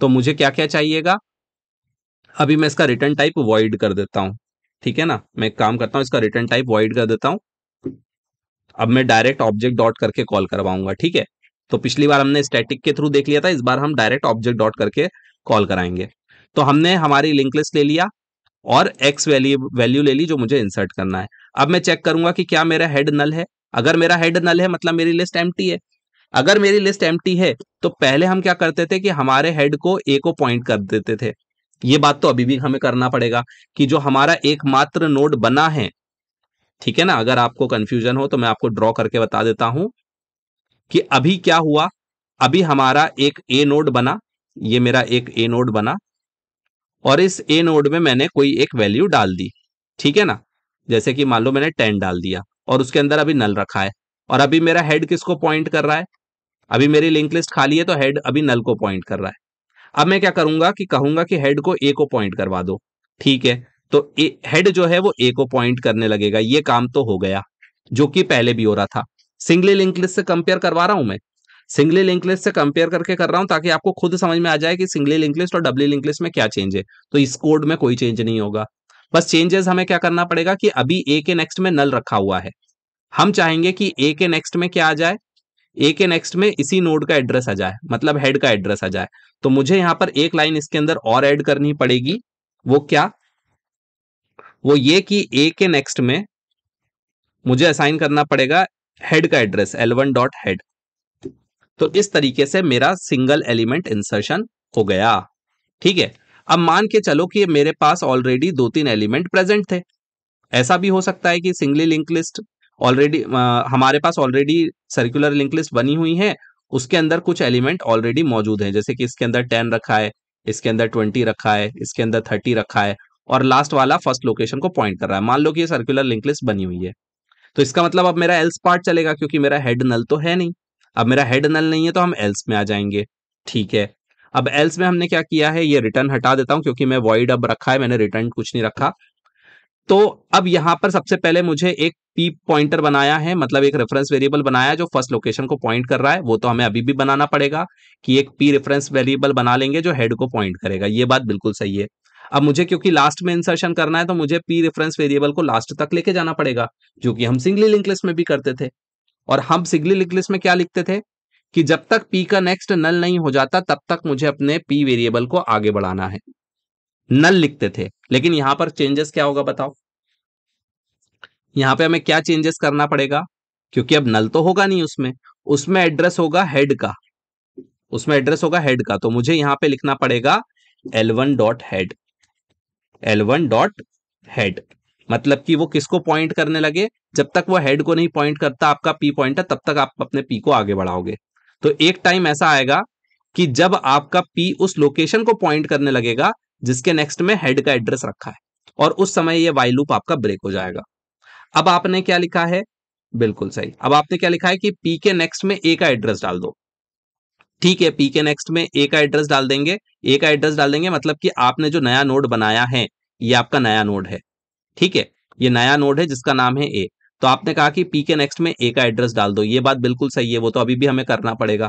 तो मुझे क्या क्या चाहिएगा अभी मैं इसका रिटर्न टाइप वॉइड कर देता हूँ ठीक है ना मैं एक काम करता हूँ इसका रिटर्न टाइप वॉइड कर देता हूँ अब मैं डायरेक्ट ऑब्जेक्ट डॉट करके कॉल करवाऊंगा ठीक है तो पिछली बार हमने स्टैटिक के थ्रू देख लिया था इस बार हम डायरेक्ट ऑब्जेक्ट डॉट करके कॉल कराएंगे तो हमने हमारी लिंक लिस्ट ले लिया और एक्स वैल्यू वैल्यू ले ली जो मुझे इंसर्ट करना है अब मैं चेक करूंगा कि क्या मेरा हेड नल है अगर मेरा हेड नल है मतलब मेरी लिस्ट एम है अगर मेरी लिस्ट एम है तो पहले हम क्या करते थे कि हमारे हेड को ए को पॉइंट कर देते थे ये बात तो अभी भी हमें करना पड़ेगा कि जो हमारा एकमात्र नोड बना है ठीक है ना अगर आपको कंफ्यूजन हो तो मैं आपको ड्रॉ करके बता देता हूं कि अभी क्या हुआ अभी हमारा एक ए नोड बना ये मेरा एक ए नोड बना और इस ए नोड में मैंने कोई एक वैल्यू डाल दी ठीक है ना जैसे कि मान लो मैंने टेन डाल दिया और उसके अंदर अभी नल रखा है और अभी मेरा हेड किसको पॉइंट कर रहा है अभी मेरी लिंक लिस्ट खाली है तो हेड अभी नल को पॉइंट कर रहा है अब मैं क्या करूंगा कि कहूंगा कि हेड को ए को पॉइंट करवा दो ठीक है तो हेड जो है वो ए को पॉइंट करने लगेगा ये काम तो हो गया जो कि पहले भी हो रहा था सिंगली लिंक लिस्ट से कंपेयर करवा रहा हूं मैं सिंगली लिंक लिस्ट से कंपेयर करके कर रहा हूं ताकि आपको खुद समझ में आ जाए कि सिंगली लिंक लिस्ट और डबली लिंक लिस्ट में क्या चेंज है तो इस कोड में कोई चेंज नहीं होगा बस चेंजेस हमें क्या करना पड़ेगा कि अभी ए के नेक्स्ट में नल रखा हुआ है हम चाहेंगे कि ए के नेक्स्ट में क्या आ जाए ए के नेक्स्ट में इसी नोड का एड्रेस आ जाए मतलब हेड का एड्रेस आ जाए तो मुझे यहाँ पर एक लाइन इसके अंदर और ऐड करनी पड़ेगी वो क्या वो ये कि ए के नेक्स्ट में मुझे असाइन करना पड़ेगा हेड का एड्रेस एलवन डॉट हेड तो इस तरीके से मेरा सिंगल एलिमेंट इंसर्शन हो गया ठीक है अब मान के चलो कि मेरे पास ऑलरेडी दो तीन एलिमेंट प्रेजेंट थे ऐसा भी हो सकता है कि सिंगली लिंक लिस्ट ऑलरेडी हमारे पास ऑलरेडी सर्कुलर लिंक लिस्ट बनी हुई है उसके अंदर कुछ एलिमेंट ऑलरेडी मौजूद हैं जैसे कि इसके अंदर टेन रखा है इसके अंदर ट्वेंटी रखा है इसके अंदर थर्टी रखा है और लास्ट वाला फर्स्ट लोकेशन को पॉइंट कर रहा है मान लो कि ये सर्कुलर लिंक लिस्ट बनी हुई है तो इसका मतलब अब मेरा एल्स पार्ट चलेगा क्योंकि मेरा हेड नल तो है नहीं अब मेरा हेड नल नहीं है तो हम एल्स में आ जाएंगे ठीक है अब एल्स में हमने क्या किया है ये रिटर्न हटा देता हूं क्योंकि मैं वॉइड अब रखा है मैंने रिटर्न कुछ नहीं रखा तो अब यहाँ पर सबसे पहले मुझे एक पी पॉइंटर बनाया है मतलब एक रेफरेंस वेरिएबल बनाया जो फर्स्ट लोकेशन को पॉइंट कर रहा है वो तो हमें अभी भी बनाना पड़ेगा कि एक पी रेफरेंस वेरिएबल बना लेंगे जो हेड को पॉइंट करेगा ये बात बिल्कुल सही है अब मुझे क्योंकि लास्ट में इंसर्शन करना है तो मुझे पी रेफरेंस वेरिएबल को लास्ट तक लेके जाना पड़ेगा जो कि हम सिंगली लिंक लिस्ट में भी करते थे और हम सिग्ली लिकलिस में क्या लिखते थे कि जब तक पी का नेक्स्ट नल नहीं हो जाता तब तक मुझे अपने पी वेरिएबल को आगे बढ़ाना है नल लिखते थे लेकिन यहां पर चेंजेस क्या होगा बताओ यहां पे हमें क्या चेंजेस करना पड़ेगा क्योंकि अब नल तो होगा नहीं उसमें उसमें एड्रेस होगा हेड का उसमें एड्रेस होगा हेड का तो मुझे यहां पे लिखना पड़ेगा L one dot head L one dot head मतलब कि वो किसको पॉइंट करने लगे जब तक वो हेड को नहीं पॉइंट करता आपका पी पॉइंट है तब तक आप अपने पी को आगे बढ़ाओगे तो एक टाइम ऐसा आएगा कि जब आपका पी उस लोकेशन को पॉइंट करने लगेगा जिसके नेक्स्ट में हेड का एड्रेस रखा है और उस समय ये वाई लूप आपका ब्रेक हो जाएगा अब आपने क्या लिखा है बिल्कुल सही अब आपने क्या लिखा है कि पी के नेक्स्ट में ए का एड्रेस डाल दो ठीक है पी के नेक्स्ट में ए का एड्रेस डाल देंगे ए का एड्रेस डाल देंगे मतलब कि आपने जो नया नोड बनाया है ये आपका नया नोड है ठीक है ये नया नोड है जिसका नाम है ए तो आपने कहा कि पी के नेक्स्ट में ए का एड्रेस डाल दो ये बात बिल्कुल सही है वो तो अभी भी हमें करना पड़ेगा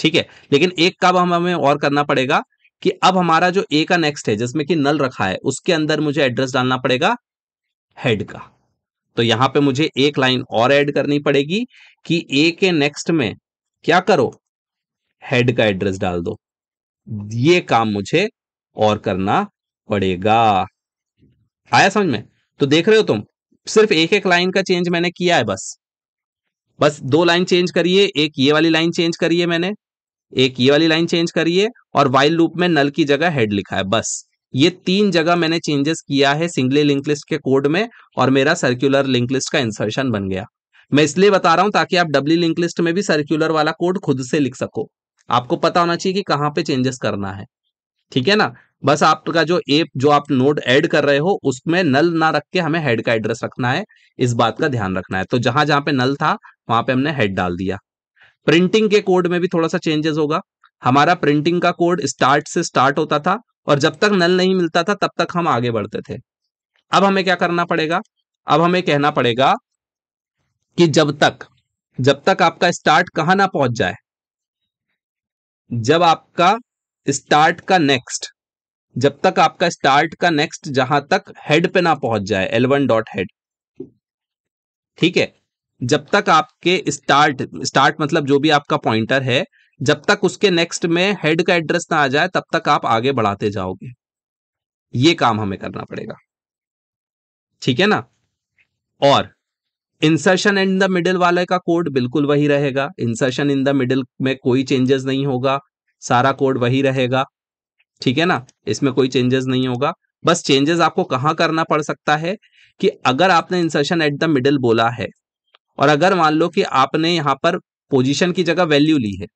ठीक है लेकिन एक कब हम हमें और करना पड़ेगा कि अब हमारा जो ए का नेक्स्ट है जिसमें कि नल रखा है उसके अंदर मुझे एड्रेस डालना पड़ेगा हेड का तो यहां पे मुझे एक लाइन और ऐड करनी पड़ेगी कि ए के नेक्स्ट में क्या करो हेड का एड्रेस डाल दो ये काम मुझे और करना पड़ेगा आया समझ में तो देख रहे हो तुम सिर्फ एक एक लाइन का चेंज मैंने किया है बस बस दो लाइन चेंज करिए एक ये वाली लाइन चेंज करिए मैंने एक ये वाली लाइन चेंज करिए और वाइल लूप में नल की जगह हेड लिखा है बस ये तीन जगह मैंने चेंजेस किया है सिंगली लिंक लिस्ट के कोड में और मेरा सर्कुलर लिंक लिस्ट का इंसर्शन बन गया मैं इसलिए बता रहा हूं ताकि आप डब्ल्यू लिंक लिस्ट में भी सर्कुलर वाला कोड खुद से लिख सको आपको पता होना चाहिए कि कहाँ पे चेंजेस करना है ठीक है ना बस आपका जो एप जो आप नोड ऐड कर रहे हो उसमें नल ना रख के हमें हेड का एड्रेस रखना है इस बात का ध्यान रखना है तो जहां जहां पे नल था वहां पे हमने हेड डाल दिया प्रिंटिंग के कोड में भी थोड़ा सा चेंजेस होगा हमारा प्रिंटिंग का कोड स्टार्ट से स्टार्ट होता था और जब तक नल नहीं मिलता था तब तक हम आगे बढ़ते थे अब हमें क्या करना पड़ेगा अब हमें कहना पड़ेगा कि जब तक जब तक आपका स्टार्ट कहां ना पहुंच जाए जब आपका स्टार्ट का नेक्स्ट जब तक आपका स्टार्ट का नेक्स्ट जहां तक हेड पे ना पहुंच जाए एल वन डॉट हेड ठीक है जब तक आपके स्टार्ट स्टार्ट मतलब जो भी आपका पॉइंटर है जब तक उसके नेक्स्ट में हेड का एड्रेस ना आ जाए तब तक आप आगे बढ़ाते जाओगे ये काम हमें करना पड़ेगा ठीक है ना और इंसर्शन इन द मिडिल वाले का कोड बिल्कुल वही रहेगा इंसर्शन इन द मिडिल में कोई चेंजेस नहीं होगा सारा कोड वही रहेगा ठीक है ना इसमें कोई चेंजेस नहीं होगा बस चेंजेस आपको कहाँ करना पड़ सकता है कि अगर आपने इंसर्शन एट द मिडल बोला है और अगर मान लो कि आपने यहाँ पर पोजिशन की जगह वैल्यू ली है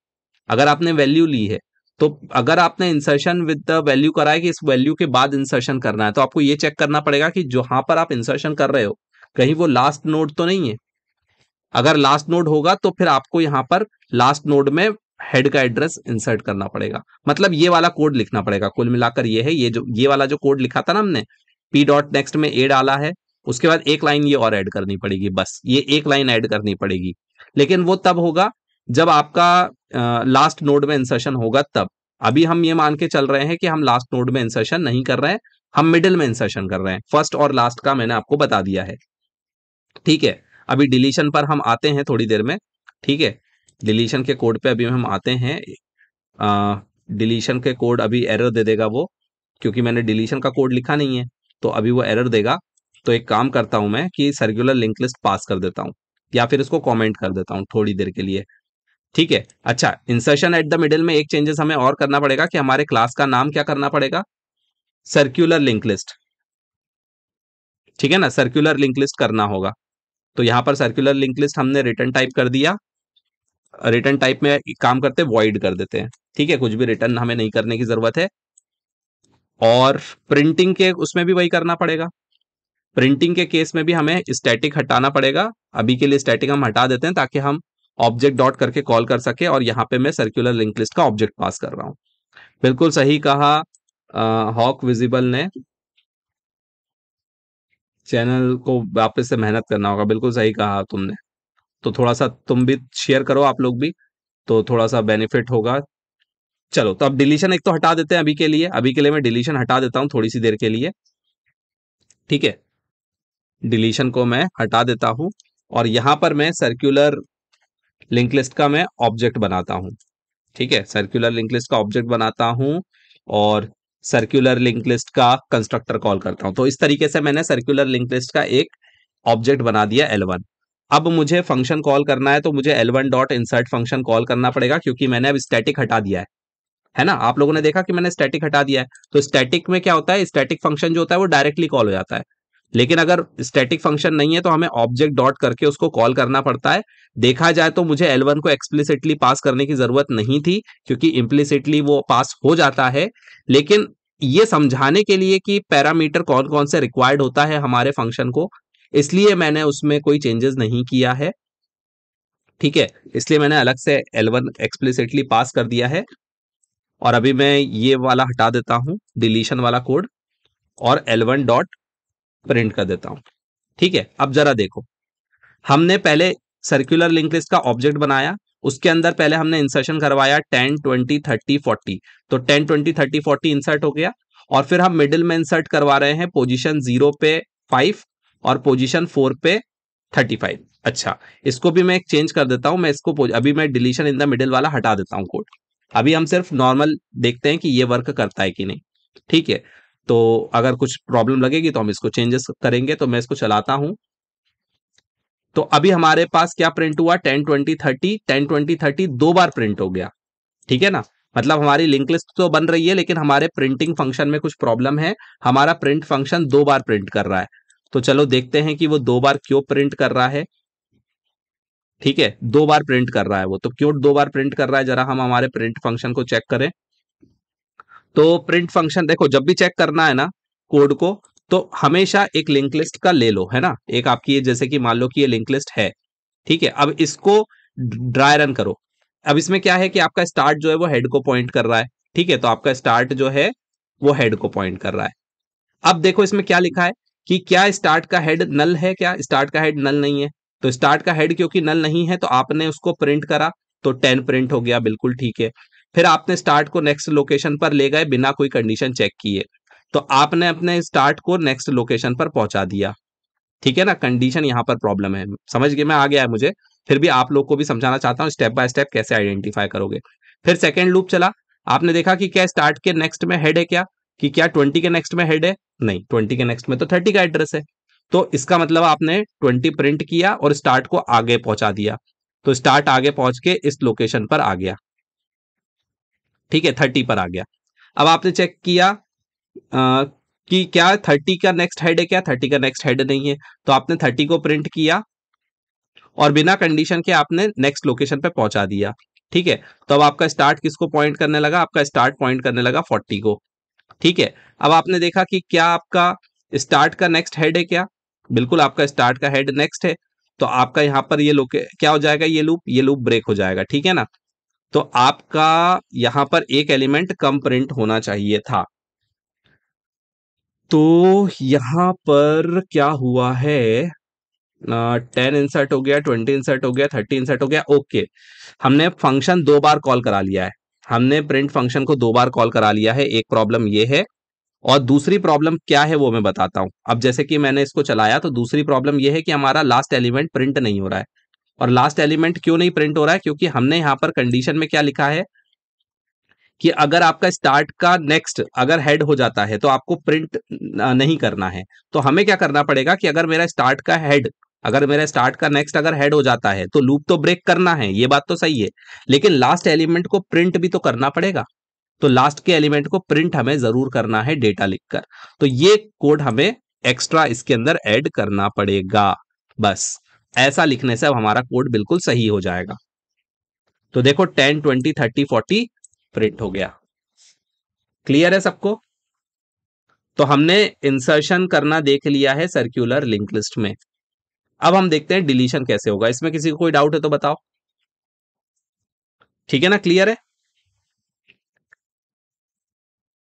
अगर आपने वैल्यू ली है तो अगर आपने इंसर्शन विद द वैल्यू करा है कि इस वैल्यू के बाद इंसर्शन करना है तो आपको ये चेक करना पड़ेगा कि जहां पर आप इंसर्शन कर रहे हो कहीं वो लास्ट नोड तो नहीं है अगर लास्ट नोड होगा तो फिर आपको यहाँ पर लास्ट नोड में हेड का एड्रेस इंसर्ट करना पड़ेगा मतलब ये वाला कोड लिखना पड़ेगा कुल मिलाकर ये है ये जो ये वाला जो कोड लिखा था ना हमने पी डॉट नेक्स्ट में ए डाला है उसके बाद एक लाइन ये और ऐड करनी पड़ेगी बस ये एक लाइन ऐड करनी पड़ेगी लेकिन वो तब होगा जब आपका लास्ट नोड में इंसर्शन होगा तब अभी हम ये मान के चल रहे हैं कि हम लास्ट नोड में इंसर्शन नहीं कर रहे हैं हम मिडिल में इंसर्शन कर रहे हैं फर्स्ट और लास्ट का मैंने आपको बता दिया है ठीक है अभी डिलीशन पर हम आते हैं थोड़ी देर में ठीक है डिलीशन के कोड पे अभी हम आते हैं डिलीशन के कोड अभी एरर दे देगा वो क्योंकि मैंने डिलीशन का कोड लिखा नहीं है तो अभी वो एरर देगा तो एक काम करता हूं मैं कि सर्कुलर लिंक लिस्ट पास कर देता हूँ या फिर इसको कॉमेंट कर देता हूँ थोड़ी देर के लिए ठीक है अच्छा इंसर्शन एट द मिडिल में एक चेंजेस हमें और करना पड़ेगा कि हमारे क्लास का नाम क्या करना पड़ेगा सर्क्यूलर लिंक लिस्ट ठीक है ना सर्क्यूलर लिंक लिस्ट करना होगा तो यहां पर सर्क्यूलर लिंक लिस्ट हमने रिटर्न टाइप कर दिया रिटर्न टाइप में काम करते हैं वॉइड कर देते हैं ठीक है कुछ भी रिटर्न हमें नहीं करने की जरूरत है और प्रिंटिंग के उसमें भी वही करना पड़ेगा प्रिंटिंग के केस में भी हमें स्टैटिक हटाना पड़ेगा अभी के लिए स्टैटिक हम हटा देते हैं ताकि हम ऑब्जेक्ट डॉट करके कॉल कर सके और यहाँ पे मैं सर्कुलर लिंक लिस्ट का ऑब्जेक्ट पास कर रहा हूँ बिल्कुल सही कहा हॉक विजिबल ने चैनल को वापस से मेहनत करना होगा बिल्कुल सही कहा तुमने तो थोड़ा सा तुम भी शेयर करो आप लोग भी तो थोड़ा सा बेनिफिट होगा चलो तो अब डिलीशन एक तो हटा देते हैं अभी के लिए अभी के लिए मैं डिलीशन हटा देता हूँ थोड़ी सी देर के लिए ठीक है डिलीशन को मैं हटा देता हूं और यहां पर मैं सर्क्यूलर लिंक लिस्ट का मैं ऑब्जेक्ट बनाता हूँ ठीक है सर्क्यूलर लिंक लिस्ट का ऑब्जेक्ट बनाता हूँ और सर्कुलर लिंक लिस्ट का कंस्ट्रक्टर कॉल करता हूँ तो इस तरीके से मैंने सर्कुलर लिंक लिस्ट का एक ऑब्जेक्ट बना दिया एलवन अब मुझे फंक्शन कॉल करना है तो मुझे L one dot insert function call करना पड़ेगा क्योंकि मैंने अब स्टैटिक हटा दिया है है ना आप लोगों ने देखा कि मैंने स्टैटिक हटा दिया है तो स्टैटिक में क्या होता है स्टैटिक फंक्शन जो होता है वो डायरेक्टली कॉल हो जाता है लेकिन अगर स्टैटिक फंक्शन नहीं है तो हमें ऑब्जेक्ट डॉट करके उसको कॉल करना पड़ता है देखा जाए तो मुझे L1 को एक्सप्लिसिटली पास करने की जरूरत नहीं थी क्योंकि इम्प्लिसिटली वो पास हो जाता है लेकिन ये समझाने के लिए कि पैरामीटर कौन कौन से रिक्वायर्ड होता है हमारे फंक्शन को इसलिए मैंने उसमें कोई चेंजेस नहीं किया है ठीक है इसलिए मैंने अलग से L1 एक्सप्लिसिटली पास कर दिया है और अभी मैं ये वाला हटा देता हूँ डिलीशन वाला कोड और L1 डॉट प्रिंट कर देता हूँ ठीक है अब जरा देखो हमने पहले सर्कुलर लिंक लिस्ट का ऑब्जेक्ट बनाया उसके अंदर पहले हमने इंसर्शन करवाया टेन ट्वेंटी थर्टी फोर्टी तो ten twenty thirty forty insert हो गया और फिर हम मिडिल में इंसर्ट करवा रहे हैं पोजीशन जीरो पे फाइव और पोजीशन फोर पे थर्टी फाइव अच्छा इसको भी मैं चेंज कर देता हूं मैं इसको अभी मैं डिलीशन इन द मिडिल वाला हटा देता हूं कोड अभी हम सिर्फ नॉर्मल देखते हैं कि ये वर्क करता है कि नहीं ठीक है तो अगर कुछ प्रॉब्लम लगेगी तो हम इसको चेंजेस करेंगे तो मैं इसको चलाता हूं तो अभी हमारे पास क्या प्रिंट हुआ ten twenty thirty ten twenty thirty दो बार प्रिंट हो गया ठीक है ना मतलब हमारी लिंक लिस्ट तो बन रही है लेकिन हमारे प्रिंटिंग फंक्शन में कुछ प्रॉब्लम है हमारा प्रिंट फंक्शन दो बार प्रिंट कर रहा है तो चलो देखते हैं कि वो दो बार क्यों प्रिंट कर रहा है ठीक है दो बार प्रिंट कर रहा है वो तो क्यों दो बार प्रिंट कर रहा है जरा हम हमारे प्रिंट फंक्शन को चेक करें तो प्रिंट फंक्शन देखो जब भी चेक करना है ना कोड को तो हमेशा एक लिंक लिस्ट का ले लो है ना एक आपकी ये जैसे कि मान लो कि ये लिंक लिस्ट है ठीक है अब इसको ड्राई रन करो अब इसमें क्या है कि आपका स्टार्ट जो है वो हेड को पॉइंट कर रहा है ठीक है तो आपका स्टार्ट जो है वो हेड को पॉइंट कर रहा है अब देखो इसमें क्या लिखा है कि क्या स्टार्ट का हेड नल है क्या स्टार्ट का हेड नल नहीं है तो स्टार्ट का हेड क्योंकि नल नहीं है तो आपने उसको प्रिंट करा तो टेन प्रिंट हो गया बिल्कुल ठीक है फिर आपने स्टार्ट को नेक्स्ट लोकेशन पर ले गए बिना कोई कंडीशन चेक किए तो आपने अपने स्टार्ट को नेक्स्ट लोकेशन पर पहुंचा दिया ठीक है ना कंडीशन यहाँ पर प्रॉब्लम है समझ गए मैं आ गया है मुझे फिर भी आप लोग को भी समझाना चाहता हूँ स्टेप बाय स्टेप कैसे आइडेंटिफाई करोगे फिर सेकेंड लूप चला आपने देखा कि क्या स्टार्ट के नेक्स्ट में हेड है क्या कि क्या ट्वेंटी के नेक्स्ट में हेड है नहीं ट्वेंटी के नेक्स्ट में तो थर्टी का एड्रेस है तो इसका मतलब आपने ट्वेंटी प्रिंट किया और स्टार्ट को आगे पहुंचा दिया तो स्टार्ट आगे पहुंच के इस लोकेशन पर आ गया ठीक है थर्टी पर आ गया अब आपने चेक किया आ, कि क्या थर्टी का नेक्स्ट हेड है क्या थर्टी का नेक्स्ट हेड नहीं है तो आपने थर्टी को प्रिंट किया और बिना कंडीशन के आपने नेक्स्ट लोकेशन पर पहुंचा दिया ठीक है तो अब आपका स्टार्ट किसको पॉइंट करने लगा आपका स्टार्ट पॉइंट करने लगा फोर्टी को ठीक है अब आपने देखा कि क्या आपका स्टार्ट का नेक्स्ट हेड है क्या बिल्कुल आपका स्टार्ट का हेड नेक्स्ट है तो आपका यहाँ पर ये लोके क्या हो जाएगा ये लूप ये लूप ब्रेक हो जाएगा ठीक है ना तो आपका यहाँ पर एक एलिमेंट कम प्रिंट होना चाहिए था तो यहाँ पर क्या हुआ है टेन इंसर्ट हो गया ट्वेंटी इंसर्ट हो गया थर्टी इंसर्ट हो गया ओके हमने फंक्शन दो बार कॉल करा लिया है हमने प्रिंट फंक्शन को दो बार कॉल करा लिया है एक प्रॉब्लम ये है और दूसरी प्रॉब्लम क्या है वो मैं बताता हूँ अब जैसे कि मैंने इसको चलाया तो दूसरी प्रॉब्लम ये है कि हमारा लास्ट एलिमेंट प्रिंट नहीं हो रहा है और लास्ट एलिमेंट क्यों नहीं प्रिंट हो रहा है क्योंकि हमने यहाँ पर कंडीशन में क्या लिखा है कि अगर आपका स्टार्ट का नेक्स्ट अगर हेड हो जाता है तो आपको प्रिंट नहीं करना है तो हमें क्या करना पड़ेगा कि अगर मेरा स्टार्ट का हेड अगर मेरा स्टार्ट का नेक्स्ट अगर हेड हो जाता है तो लूप तो ब्रेक करना है ये बात तो सही है लेकिन लास्ट एलिमेंट को प्रिंट भी तो करना पड़ेगा तो लास्ट के एलिमेंट को प्रिंट हमें जरूर करना है डेटा लिखकर तो ये कोड हमें एक्स्ट्रा इसके अंदर ऐड करना पड़ेगा बस ऐसा लिखने से अब हमारा कोड बिल्कुल सही हो जाएगा तो देखो ten twenty thirty forty print हो गया क्लियर है सबको तो हमने इंसर्शन करना देख लिया है सर्क्यूलर लिंक लिस्ट में अब हम देखते हैं डिलीशन कैसे होगा इसमें किसी को कोई डाउट है तो बताओ ठीक है ना क्लियर है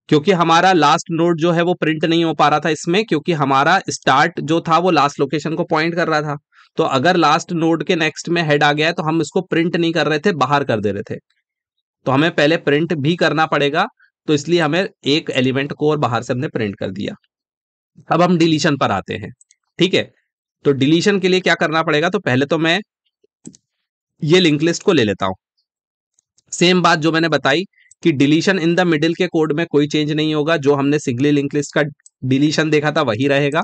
क्योंकि हमारा लास्ट नोड जो है वो प्रिंट नहीं हो पा रहा था इसमें क्योंकि हमारा स्टार्ट जो था वो लास्ट लोकेशन को पॉइंट कर रहा था तो अगर लास्ट नोड के नेक्स्ट में हेड आ गया है तो हम इसको प्रिंट नहीं कर रहे थे बाहर कर दे रहे थे तो हमें पहले प्रिंट भी करना पड़ेगा तो इसलिए हमें एक एलिमेंट को और बाहर से हमने प्रिंट कर दिया अब हम डिलीशन पर आते हैं ठीक है तो डिलीशन के लिए क्या करना पड़ेगा तो पहले तो मैं ये लिंक लिस्ट को ले लेता हूं सेम बात जो मैंने बताई कि डिलीशन इन द मिडिल के कोड में कोई चेंज नहीं होगा जो हमने सिंगली लिंक लिस्ट का डिलीशन देखा था वही रहेगा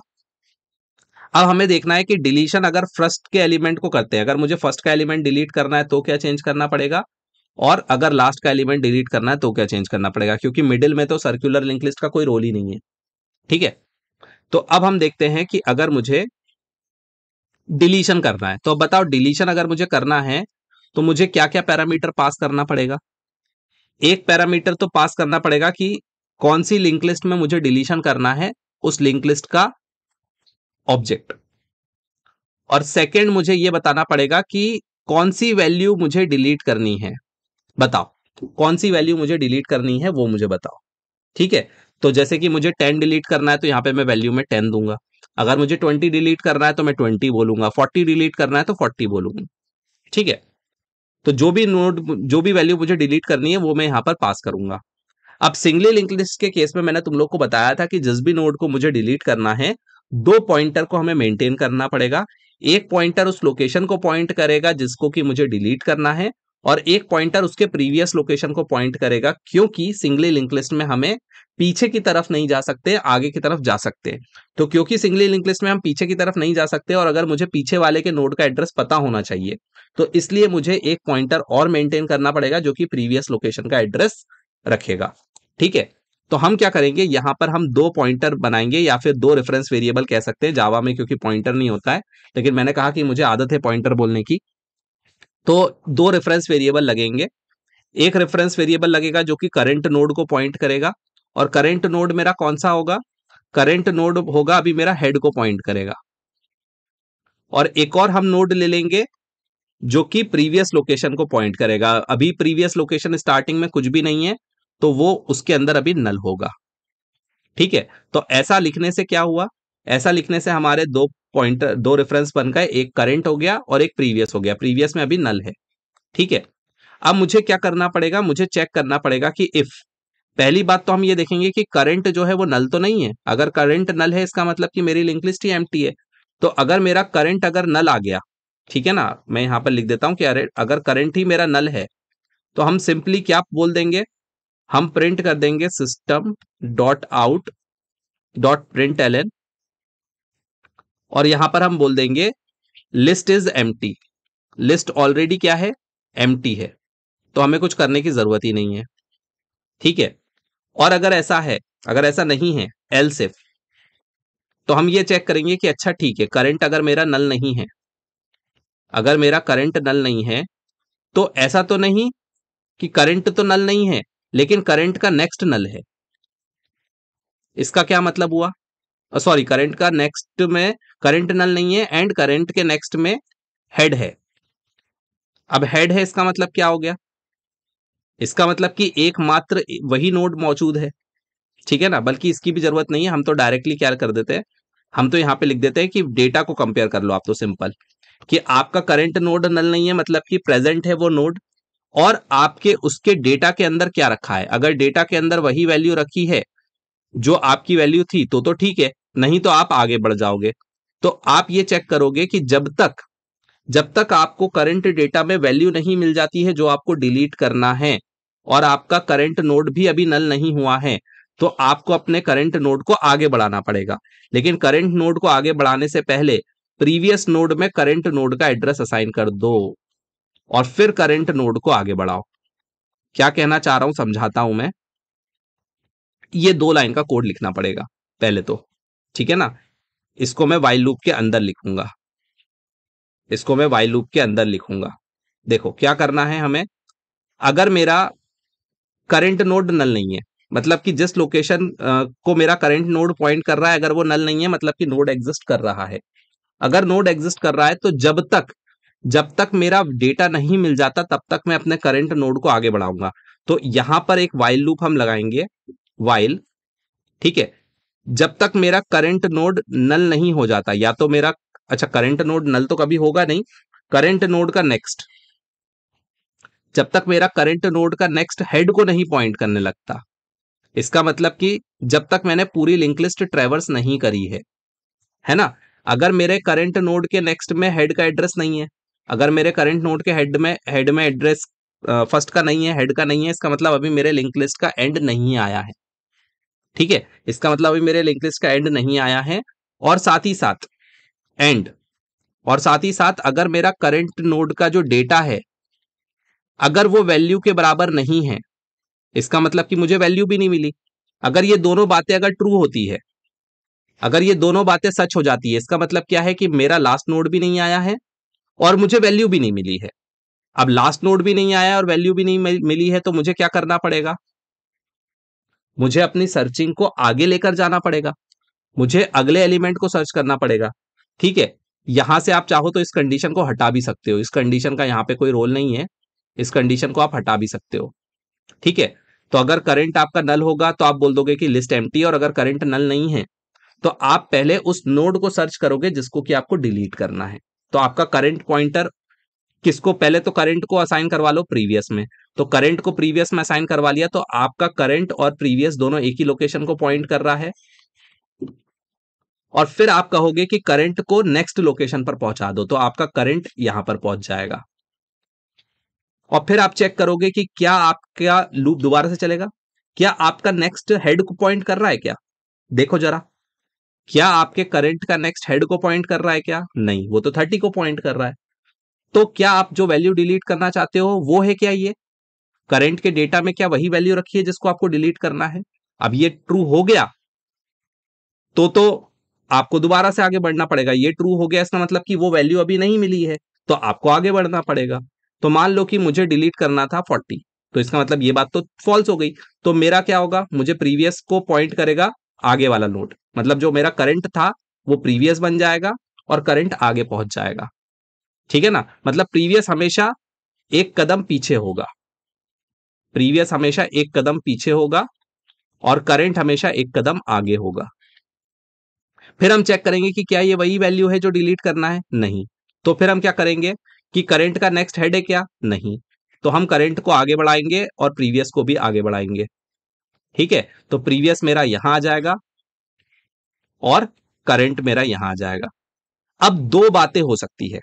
अब हमें देखना है कि डिलीशन अगर फर्स्ट के एलिमेंट को करते हैं अगर मुझे फर्स्ट का एलिमेंट डिलीट करना है तो क्या चेंज करना पड़ेगा और अगर लास्ट का एलिमेंट डिलीट करना है तो क्या चेंज करना पड़ेगा क्योंकि मिडिल में तो सर्कुलर लिंक लिस्ट का कोई रोल ही नहीं है ठीक है तो अब हम देखते हैं कि अगर मुझे डिलीशन करना है तो अब बताओ डिलीशन अगर मुझे करना है तो मुझे क्या क्या पैरामीटर पास करना पड़ेगा एक पैरामीटर तो पास करना पड़ेगा कि कौन सी लिंक लिस्ट में मुझे डिलीशन करना है उस लिंक लिस्ट का ऑब्जेक्ट और सेकंड मुझे यह बताना पड़ेगा कि कौन सी वैल्यू मुझे डिलीट करनी है बताओ कौन सी वैल्यू मुझे डिलीट करनी है वो मुझे बताओ ठीक है तो जैसे कि मुझे टेन डिलीट करना है तो यहां पे मैं वैल्यू में टेन दूंगा अगर मुझे ट्वेंटी डिलीट करना है तो मैं ट्वेंटी बोलूंगा फोर्टी डिलीट करना है तो फोर्टी बोलूंगा ठीक है तो जो भी नोट जो भी वैल्यू मुझे डिलीट करनी है वो मैं यहाँ पर पास करूंगा अब सिंगली लिंक लिस्ट के केस में मैंने तुम लोग को बताया था कि जिस भी नोड को मुझे डिलीट करना है दो पॉइंटर को हमें मेंटेन करना पड़ेगा एक पॉइंटर उस लोकेशन को पॉइंट करेगा जिसको कि मुझे डिलीट करना है और एक पॉइंटर उसके प्रीवियस लोकेशन को पॉइंट करेगा क्योंकि सिंगली लिंक लिस्ट में हमें पीछे की तरफ नहीं जा सकते आगे की तरफ जा सकते तो क्योंकि सिंगली लिंक लिस्ट में हम पीछे की तरफ नहीं जा सकते और अगर मुझे पीछे वाले के नोड का एड्रेस पता होना चाहिए तो इसलिए मुझे एक पॉइंटर और मेंटेन करना पड़ेगा जो कि प्रीवियस लोकेशन का एड्रेस रखेगा ठीक है तो हम क्या करेंगे यहां पर हम दो पॉइंटर बनाएंगे या फिर दो रेफरेंस वेरिएबल कह सकते हैं जावा में क्योंकि पॉइंटर नहीं होता है लेकिन मैंने कहा कि मुझे आदत है पॉइंटर बोलने की तो दो रेफरेंस वेरिएबल लगेंगे एक रेफरेंस वेरिएबल लगेगा जो कि करंट नोड को पॉइंट करेगा और करेंट नोड मेरा कौन सा होगा करेंट नोड होगा अभी मेरा हेड को पॉइंट करेगा और एक और हम नोड ले लेंगे जो कि प्रीवियस लोकेशन को पॉइंट करेगा अभी प्रीवियस लोकेशन स्टार्टिंग में कुछ भी नहीं है तो वो उसके अंदर अभी नल होगा ठीक है तो ऐसा लिखने से क्या हुआ ऐसा लिखने से हमारे दो पॉइंट दो रेफरेंस बन गए एक करंट हो गया और एक प्रीवियस हो गया प्रीवियस में अभी नल है ठीक है अब मुझे क्या करना पड़ेगा मुझे चेक करना पड़ेगा कि इफ पहली बात तो हम ये देखेंगे कि करंट जो है वो नल तो नहीं है अगर करंट नल है इसका मतलब कि मेरी लिंक लिस्ट ही एम है तो अगर मेरा करंट अगर नल आ गया ठीक है ना मैं यहाँ पर लिख देता हूँ कि अरे अगर करंट ही मेरा नल है तो हम सिंपली क्या बोल देंगे हम प्रिंट कर देंगे system dot out dot print L और यहां पर हम बोल देंगे list is M list already क्या है एम है तो हमें कुछ करने की जरूरत ही नहीं है ठीक है और अगर ऐसा है अगर ऐसा नहीं है एल सिर्फ तो हम ये चेक करेंगे कि अच्छा ठीक है करंट अगर मेरा नल नहीं है अगर मेरा करंट नल नहीं है तो ऐसा तो नहीं कि करंट तो नल नहीं है लेकिन करंट का नेक्स्ट नल है इसका क्या मतलब हुआ सॉरी करंट का नेक्स्ट में करंट नल नहीं है एंड करंट के नेक्स्ट में हेड है अब हेड है इसका मतलब क्या हो गया इसका मतलब कि एकमात्र वही नोड मौजूद है ठीक है ना बल्कि इसकी भी जरूरत नहीं है हम तो डायरेक्टली क्या कर देते हैं हम तो यहाँ पे लिख देते हैं कि डेटा को कंपेयर कर लो आप तो सिंपल कि आपका करंट नोड नल नहीं है मतलब कि प्रेजेंट है वो नोड और आपके उसके डेटा के अंदर क्या रखा है अगर डेटा के अंदर वही वैल्यू रखी है जो आपकी वैल्यू थी तो तो ठीक है नहीं तो आप आगे बढ़ जाओगे तो आप ये चेक करोगे कि जब तक जब तक आपको करंट डेटा में वैल्यू नहीं मिल जाती है जो आपको डिलीट करना है और आपका करंट नोड भी अभी नल नहीं हुआ है तो आपको अपने करंट नोड को आगे बढ़ाना पड़ेगा लेकिन करंट नोड को आगे बढ़ाने से पहले प्रीवियस नोड में करंट नोड का एड्रेस असाइन कर दो और फिर करंट नोड को आगे बढ़ाओ क्या कहना चाह रहा हूं समझाता हूं मैं ये दो लाइन का कोड लिखना पड़ेगा पहले तो ठीक है ना इसको मैं वाइल लूप के अंदर लिखूंगा इसको मैं वाई लूप के अंदर लिखूंगा देखो क्या करना है हमें अगर मेरा करंट नोड नल नहीं है मतलब कि जिस लोकेशन को मेरा करंट नोड पॉइंट कर रहा है अगर वो नल नहीं है मतलब कि नोड एग्जिस्ट कर रहा है अगर नोड एग्जिस्ट कर रहा है तो जब तक जब तक मेरा डेटा नहीं मिल जाता तब तक मैं अपने करंट नोड को आगे बढ़ाऊंगा तो यहां पर एक वाइल लूप हम लगाएंगे वाइल ठीक है जब तक मेरा करंट नोड नल नहीं हो जाता या तो मेरा अच्छा करंट नोड नल तो कभी होगा नहीं करंट नोड का नेक्स्ट जब तक मेरा करंट नोड का नेक्स्ट हेड को नहीं पॉइंट करने लगता इसका मतलब कि जब तक मैंने पूरी लिंक लिस्ट ट्रेवर्स नहीं करी है है ना अगर मेरे करंट नोड के नेक्स्ट में हेड का एड्रेस नहीं है अगर मेरे करंट नोड के हेड में हेड में एड्रेस फर्स्ट का नहीं है हेड का नहीं है इसका मतलब अभी मेरे लिंक लिस्ट का एंड नहीं आया है ठीक है इसका मतलब अभी मेरे लिंक लिस्ट का एंड नहीं आया है और साथ ही साथ एंड और साथ ही साथ अगर मेरा करंट नोड का जो डेटा है अगर वो वैल्यू के बराबर नहीं है इसका मतलब कि मुझे वैल्यू भी नहीं मिली अगर ये दोनों बातें अगर ट्रू होती है अगर ये दोनों बातें सच हो जाती है इसका मतलब क्या है कि मेरा लास्ट नोड भी नहीं आया है और मुझे वैल्यू भी नहीं मिली है अब लास्ट नोड भी नहीं आया और वैल्यू भी नहीं मिली है तो मुझे क्या करना पड़ेगा मुझे अपनी सर्चिंग को आगे लेकर जाना पड़ेगा मुझे अगले एलिमेंट को सर्च करना पड़ेगा ठीक है यहां से आप चाहो तो इस कंडीशन को हटा भी सकते हो इस कंडीशन का यहाँ पे कोई रोल नहीं है इस कंडीशन को आप हटा भी सकते हो ठीक है तो अगर करंट आपका नल होगा तो आप बोल दोगे कि लिस्ट एम्प्टी और अगर करंट नल नहीं है तो आप पहले उस नोड को सर्च करोगे जिसको कि आपको डिलीट करना है तो आपका करंट पॉइंटर किसको पहले तो करंट को असाइन करवा लो प्रीवियस में तो करंट को प्रीवियस में असाइन करवा लिया तो आपका करंट और प्रीवियस दोनों एक ही लोकेशन को पॉइंट कर रहा है और फिर आप कहोगे कि करंट को नेक्स्ट लोकेशन पर पहुंचा दो तो आपका करंट यहां पर पहुंच जाएगा और फिर आप चेक करोगे कि क्या आपका लूप दोबारा से चलेगा क्या आपका नेक्स्ट हेड को पॉइंट कर रहा है क्या देखो जरा क्या आपके करंट का नेक्स्ट हेड को पॉइंट कर रहा है क्या नहीं वो तो थर्टी को पॉइंट कर रहा है तो क्या आप जो वैल्यू डिलीट करना चाहते हो वो है क्या ये करंट के डेटा में क्या वही वैल्यू रखी है जिसको आपको डिलीट करना है अब ये ट्रू हो गया तो तो आपको दोबारा से आगे बढ़ना पड़ेगा ये ट्रू हो गया इसका मतलब कि वो वैल्यू अभी नहीं मिली है तो आपको आगे बढ़ना पड़ेगा तो मान लो कि मुझे डिलीट करना था फोर्टी तो इसका मतलब ये बात तो फॉल्स हो गई तो मेरा क्या होगा मुझे प्रीवियस को पॉइंट करेगा आगे वाला नोट मतलब जो मेरा करंट था वो प्रीवियस बन जाएगा और करंट आगे पहुंच जाएगा ठीक है ना मतलब प्रीवियस हमेशा एक कदम पीछे होगा प्रीवियस हमेशा एक कदम पीछे होगा और करंट हमेशा एक कदम आगे होगा फिर हम चेक करेंगे कि क्या ये वही वैल्यू है जो डिलीट करना है नहीं तो फिर हम क्या करेंगे कि करेंट का नेक्स्ट हेड है क्या नहीं तो हम करेंट को आगे बढ़ाएंगे और प्रीवियस को भी आगे बढ़ाएंगे ठीक है तो प्रीवियस मेरा यहां आ जाएगा और करंट मेरा यहां आ जाएगा अब दो बातें हो सकती है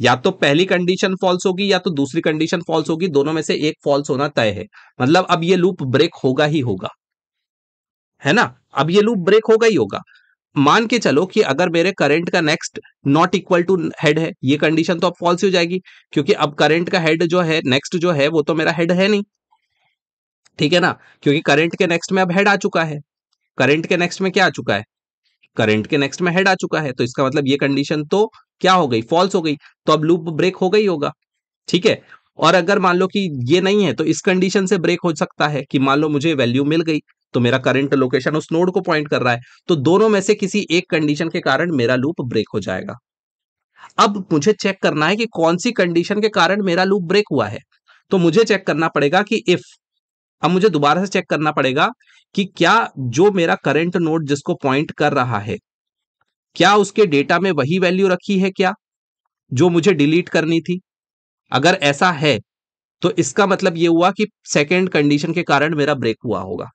या तो पहली कंडीशन फॉल्स होगी या तो दूसरी कंडीशन फॉल्स होगी दोनों में से एक फॉल्स होना तय है मतलब अब ये लूप ब्रेक होगा ही होगा है ना अब ये लूप ब्रेक होगा ही होगा मान के चलो कि अगर मेरे करंट का next not equal to head है ये कंडीशन तो अब फॉल्स हो जाएगी क्योंकि अब करंट का हेड जो है नेक्स्ट जो है वो तो मेरा हेड है नहीं ठीक है ना क्योंकि करंट के नेक्स्ट में अब हेड आ चुका है करंट के नेक्स्ट में क्या आ चुका है करंट के नेक्स्ट में हेड आ चुका है तो इसका मतलब ये कंडीशन तो क्या हो गई फॉल्स हो गई तो अब लूप ब्रेक हो गई होगा ठीक है और अगर मान लो कि ये नहीं है तो इस कंडीशन से ब्रेक हो सकता है कि मान लो मुझे वैल्यू मिल गई तो मेरा करंट लोकेशन उस नोड को पॉइंट कर रहा है तो दोनों में से किसी एक कंडीशन के कारण मेरा लूप ब्रेक हो जाएगा अब मुझे चेक करना है कि कौन सी कंडीशन के कारण मेरा लूप ब्रेक हुआ है तो मुझे चेक करना पड़ेगा कि इफ अब मुझे दोबारा से चेक करना पड़ेगा कि क्या जो मेरा करंट नोड जिसको पॉइंट कर रहा है क्या उसके डेटा में वही वैल्यू रखी है क्या जो मुझे डिलीट करनी थी अगर ऐसा है तो इसका मतलब यह हुआ कि सेकेंड कंडीशन के कारण मेरा ब्रेक हुआ होगा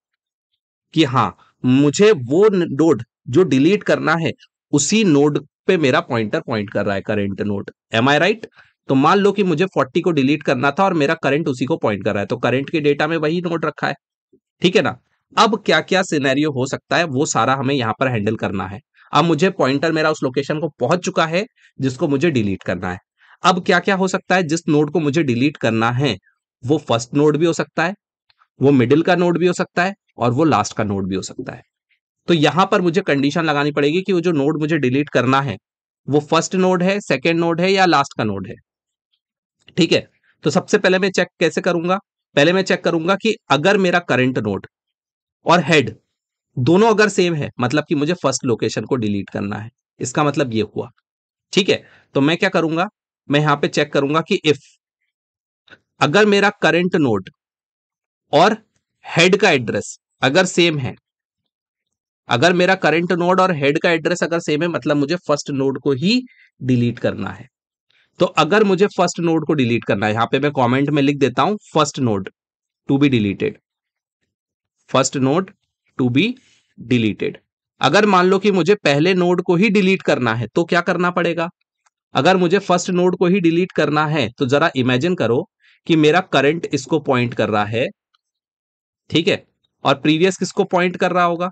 कि हाँ मुझे वो नोड जो डिलीट करना है उसी नोड पे मेरा पॉइंटर पॉइंट कर रहा है current node am I right तो मान लो कि मुझे 40 को डिलीट करना था और मेरा करंट उसी को पॉइंट कर रहा है तो करंट के डेटा में वही नोड रखा है ठीक है ना अब क्या क्या सिनेरियो हो सकता है वो सारा हमें यहां पर हैंडल करना है अब मुझे पॉइंटर मेरा उस लोकेशन को पहुंच चुका है जिसको मुझे डिलीट करना है अब क्या क्या हो सकता है जिस नोड को मुझे डिलीट करना है वो फर्स्ट नोड भी हो सकता है वो मिडिल का नोड भी हो सकता है और वो लास्ट का नोड भी हो सकता है तो यहां पर मुझे कंडीशन लगानी पड़ेगी कि वो जो नोड मुझे डिलीट करना है वो फर्स्ट नोड है सेकेंड नोड है या लास्ट का नोड है ठीक है तो सबसे पहले मैं चेक कैसे करूंगा पहले मैं चेक करूंगा कि अगर मेरा करंट नोड और हेड दोनों अगर सेम है मतलब कि मुझे फर्स्ट लोकेशन को डिलीट करना है इसका मतलब ये हुआ ठीक है तो मैं क्या करूंगा मैं यहां पे चेक करूंगा कि इफ अगर मेरा करंट नोड और हेड का एड्रेस अगर सेम है अगर मेरा करंट नोड और हेड का एड्रेस अगर सेम है मतलब मुझे फर्स्ट नोड को ही डिलीट करना है तो अगर मुझे फर्स्ट नोड को डिलीट करना है यहां पे मैं कमेंट में लिख देता हूं first node to be deleted first node to be deleted अगर मान लो कि मुझे पहले नोड को ही डिलीट करना है तो क्या करना पड़ेगा अगर मुझे फर्स्ट नोड को ही डिलीट करना है तो जरा इमेजिन करो कि मेरा करंट इसको पॉइंट कर रहा है ठीक है और प्रीवियस किसको पॉइंट कर रहा होगा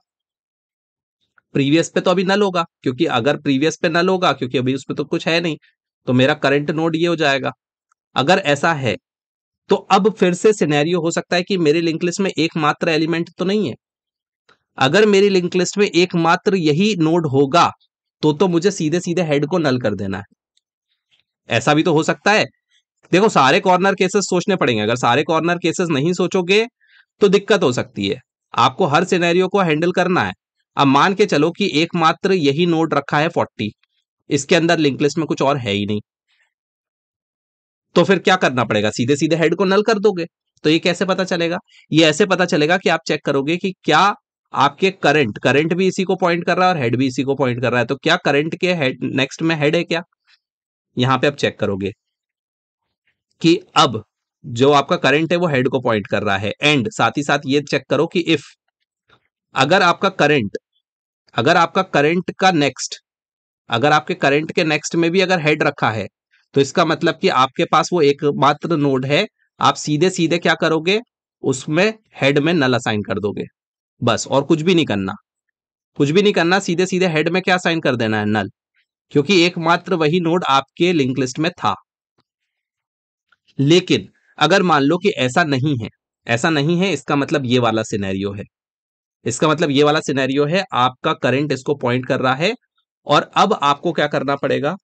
प्रीवियस पे तो अभी नल होगा क्योंकि अगर प्रीवियस पे नल होगा क्योंकि अभी उसमें तो कुछ है नहीं तो मेरा करंट नोड ये हो जाएगा अगर ऐसा है तो अब फिर से सिनेरियो हो सकता है कि मेरी लिंक लिस्ट में एकमात्र एलिमेंट तो नहीं है अगर मेरी लिंक लिस्ट में एकमात्र यही नोड होगा तो तो मुझे सीधे सीधे हेड को नल कर देना है ऐसा भी तो हो सकता है देखो सारे कॉर्नर केसेस सोचने पड़ेंगे अगर सारे कॉर्नर केसेस नहीं सोचोगे तो दिक्कत हो सकती है आपको हर सिनेरियो को हैंडल करना है अब मान के चलो कि एकमात्र यही नोड रखा है फोर्टी इसके अंदर लिंक लिस्ट में कुछ और है ही नहीं तो फिर क्या करना पड़ेगा सीधे सीधे हेड को नल कर दोगे तो ये कैसे पता चलेगा ये ऐसे पता चलेगा कि आप चेक करोगे कि क्या आपके करंट करंट भी इसी को पॉइंट कर रहा है और हेड भी इसी को पॉइंट कर रहा है तो क्या करंट के हेड नेक्स्ट में हेड है क्या यहां पे आप चेक करोगे कि अब जो आपका करंट है वो हेड को पॉइंट कर रहा है एंड साथ ही साथ ये चेक करो कि इफ अगर आपका करंट अगर आपका करंट का नेक्स्ट अगर आपके करंट के नेक्स्ट में भी अगर हेड रखा है तो इसका मतलब कि आपके पास वो एकमात्र नोड है आप सीधे सीधे क्या करोगे उसमें हेड में नल असाइन कर दोगे बस और कुछ भी नहीं करना कुछ भी नहीं करना सीधे सीधे हेड में क्या असाइन कर देना है नल क्योंकि एकमात्र वही नोड आपके लिंक लिस्ट में था लेकिन अगर मान लो कि ऐसा नहीं है ऐसा नहीं है इसका मतलब ये वाला सिनेरियो है इसका मतलब ये वाला सिनेरियो है आपका करंट इसको पॉइंट कर रहा है और अब आपको क्या करना पड़ेगा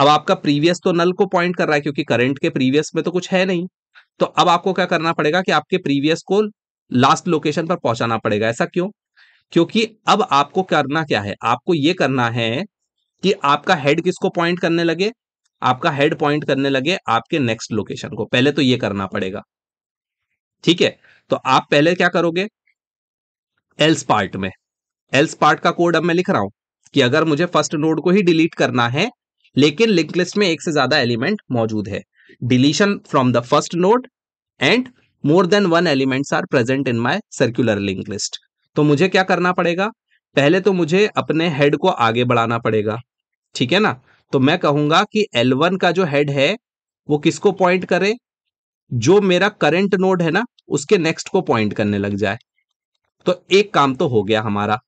अब आपका प्रीवियस तो नल को पॉइंट कर रहा है क्योंकि करंट के प्रीवियस में तो कुछ है नहीं तो अब आपको क्या करना पड़ेगा कि आपके प्रीवियस को लास्ट लोकेशन पर पहुंचाना पड़ेगा ऐसा क्यों क्योंकि अब आपको करना क्या है आपको ये करना है कि आपका हेड किसको पॉइंट करने लगे आपका हेड पॉइंट करने लगे आपके नेक्स्ट लोकेशन को पहले तो ये करना पड़ेगा ठीक है तो आप पहले क्या करोगे एल्स पार्ट में एल्स पार्ट का कोड अब मैं लिख रहा हूं कि अगर मुझे फर्स्ट नोड को ही डिलीट करना है लेकिन लिंक लिस्ट में एक से ज्यादा एलिमेंट मौजूद है deletion from the first node and more than one elements are present in my circular link list तो मुझे क्या करना पड़ेगा पहले तो मुझे अपने हेड को आगे बढ़ाना पड़ेगा ठीक है ना तो मैं कहूंगा कि L1 का जो हेड है वो किसको पॉइंट करे जो मेरा करंट नोड है ना उसके नेक्स्ट को पॉइंट करने लग जाए तो एक काम तो हो गया हमारा